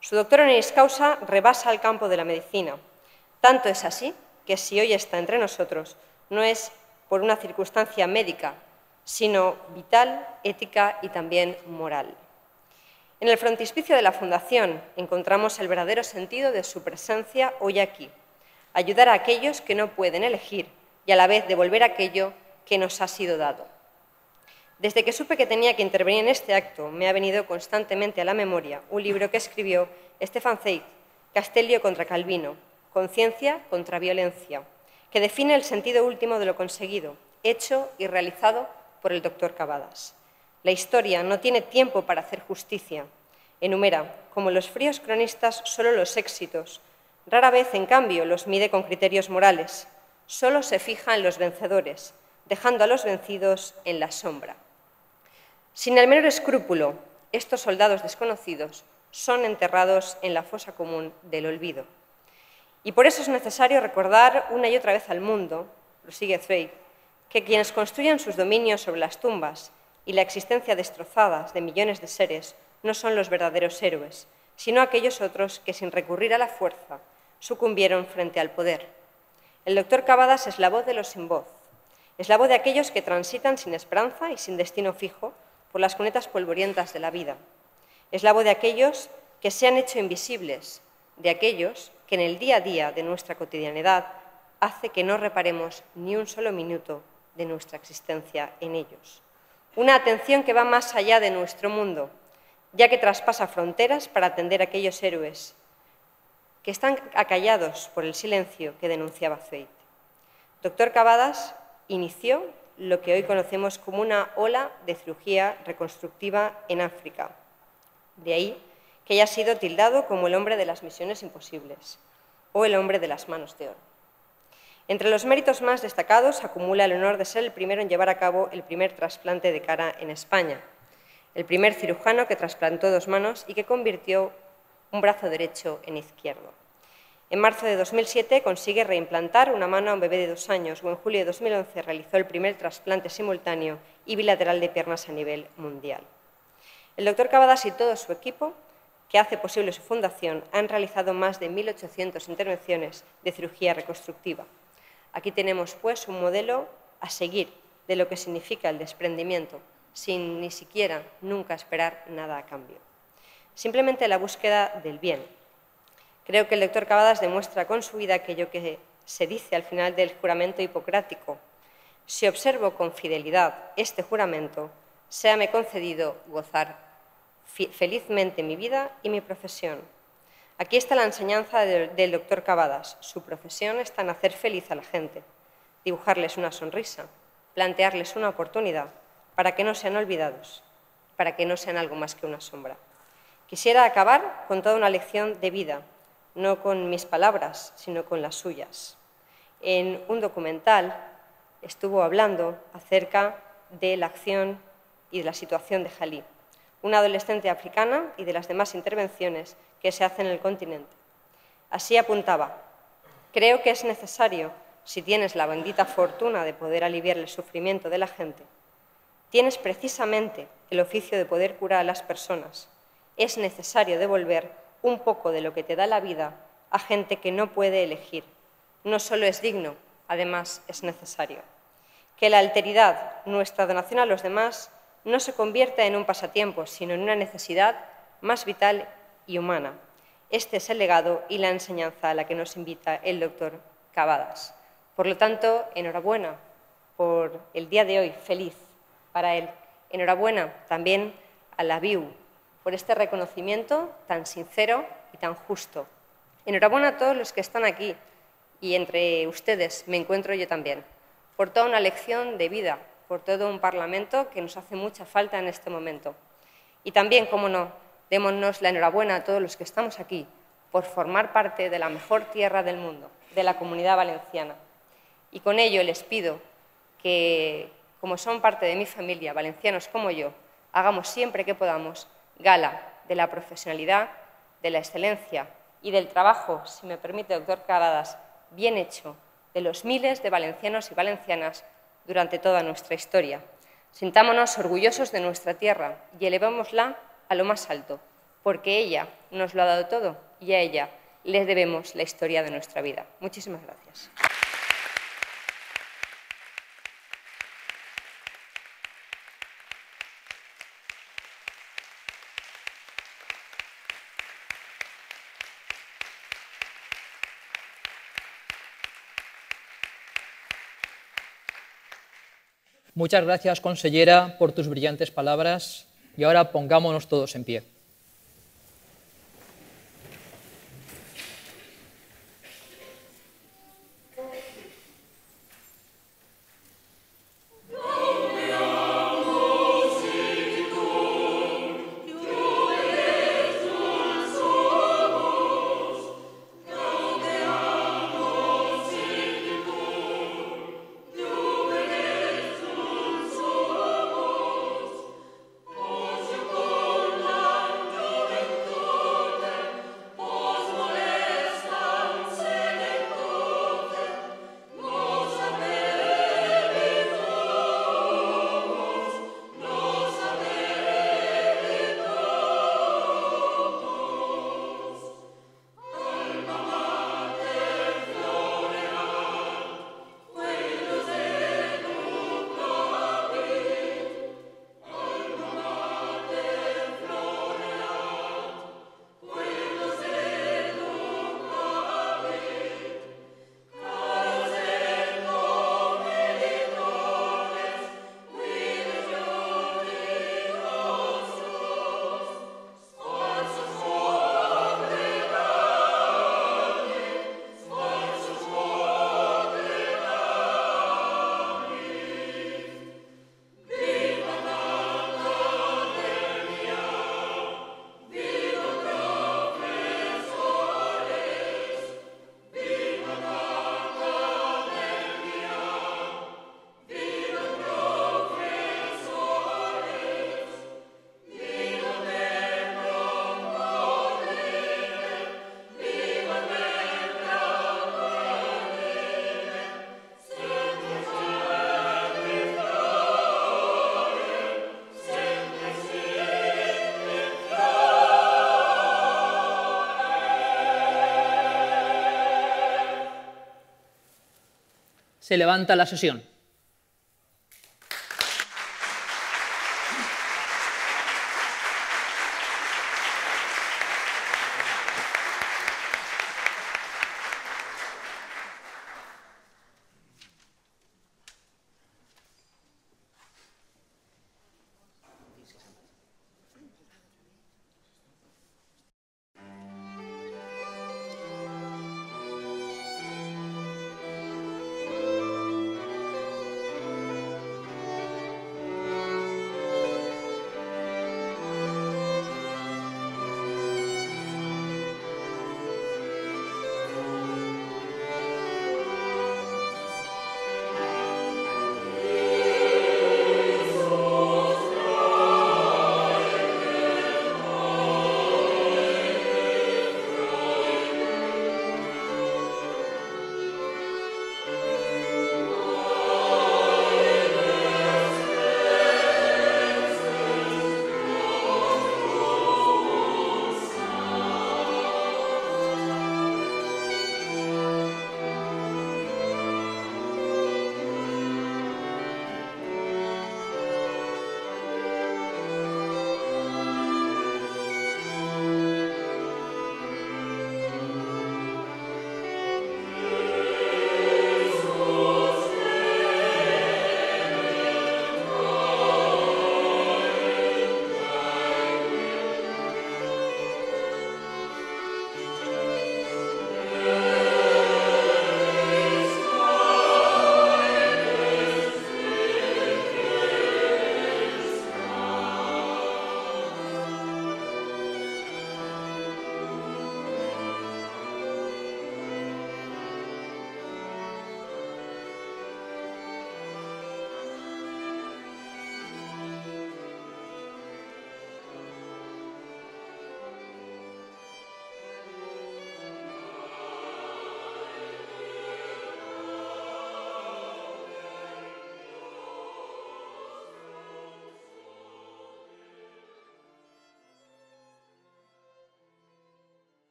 Su doctora honoris causa rebasa el campo de la medicina. Tanto es así que si hoy está entre nosotros, no es por una circunstancia médica, sino vital, ética y también moral. En el frontispicio de la Fundación encontramos el verdadero sentido de su presencia hoy aquí, ayudar a aquellos que no pueden elegir y a la vez devolver aquello que nos ha sido dado. Desde que supe que tenía que intervenir en este acto, me ha venido constantemente a la memoria un libro que escribió Stefan Zweig, Castelio contra Calvino, Conciencia contra Violencia, que define el sentido último de lo conseguido, hecho y realizado por el doctor Cavadas. La historia no tiene tiempo para hacer justicia. Enumera, como los fríos cronistas, solo los éxitos. Rara vez, en cambio, los mide con criterios morales. Solo se fija en los vencedores, dejando a los vencidos en la sombra. Sin el menor escrúpulo, estos soldados desconocidos son enterrados en la fosa común del olvido. Y por eso es necesario recordar una y otra vez al mundo, prosigue Zweig, que quienes construyen sus dominios sobre las tumbas y la existencia destrozada de millones de seres no son los verdaderos héroes, sino aquellos otros que, sin recurrir a la fuerza, sucumbieron frente al poder. El doctor Cavadas es la voz de los sin voz, es la voz de aquellos que transitan sin esperanza y sin destino fijo por las cunetas polvorientas de la vida. Es la voz de aquellos que se han hecho invisibles, de aquellos que en el día a día de nuestra cotidianidad hace que no reparemos ni un solo minuto de nuestra existencia en ellos una atención que va más allá de nuestro mundo, ya que traspasa fronteras para atender a aquellos héroes que están acallados por el silencio que denunciaba Zweit. Doctor Cavadas inició lo que hoy conocemos como una ola de cirugía reconstructiva en África. De ahí que haya sido tildado como el hombre de las misiones imposibles o el hombre de las manos de oro. Entre los méritos más destacados acumula el honor de ser el primero en llevar a cabo el primer trasplante de cara en España, el primer cirujano que trasplantó dos manos y que convirtió un brazo derecho en izquierdo. En marzo de 2007 consigue reimplantar una mano a un bebé de dos años o en julio de 2011 realizó el primer trasplante simultáneo y bilateral de piernas a nivel mundial. El doctor Cavadas y todo su equipo, que hace posible su fundación, han realizado más de 1.800 intervenciones de cirugía reconstructiva. Aquí tenemos pues un modelo a seguir de lo que significa el desprendimiento, sin ni siquiera nunca esperar nada a cambio. Simplemente la búsqueda del bien. Creo que el doctor Cavadas demuestra con su vida aquello que se dice al final del juramento hipocrático. Si observo con fidelidad este juramento, séame concedido gozar felizmente mi vida y mi profesión, Aquí está la enseñanza del doctor Cavadas. Su profesión está en hacer feliz a la gente, dibujarles una sonrisa, plantearles una oportunidad para que no sean olvidados, para que no sean algo más que una sombra. Quisiera acabar con toda una lección de vida, no con mis palabras, sino con las suyas. En un documental estuvo hablando acerca de la acción y de la situación de Jalí, una adolescente africana y de las demás intervenciones que se hace en el continente. Así apuntaba, creo que es necesario, si tienes la bendita fortuna de poder aliviar el sufrimiento de la gente, tienes precisamente el oficio de poder curar a las personas, es necesario devolver un poco de lo que te da la vida a gente que no puede elegir. No solo es digno, además es necesario. Que la alteridad, nuestra donación a los demás, no se convierta en un pasatiempo, sino en una necesidad más vital y humana. Este es el legado y la enseñanza a la que nos invita el doctor Cavadas. Por lo tanto, enhorabuena por el día de hoy, feliz para él. Enhorabuena también a la VIU por este reconocimiento tan sincero y tan justo. Enhorabuena a todos los que están aquí y entre ustedes me encuentro yo también, por toda una lección de vida, por todo un Parlamento que nos hace mucha falta en este momento. Y también, como no, Démonos la enhorabuena a todos los que estamos aquí por formar parte de la mejor tierra del mundo, de la comunidad valenciana. Y con ello les pido que, como son parte de mi familia, valencianos como yo, hagamos siempre que podamos gala de la profesionalidad, de la excelencia y del trabajo, si me permite, doctor Caradas, bien hecho de los miles de valencianos y valencianas durante toda nuestra historia. Sintámonos orgullosos de nuestra tierra y elevémosla a lo más alto, porque ella nos lo ha dado todo y a ella les debemos la historia de nuestra vida. Muchísimas gracias. Muchas gracias, consellera, por tus brillantes palabras. Y ahora pongámonos todos en pie. se levanta la sesión.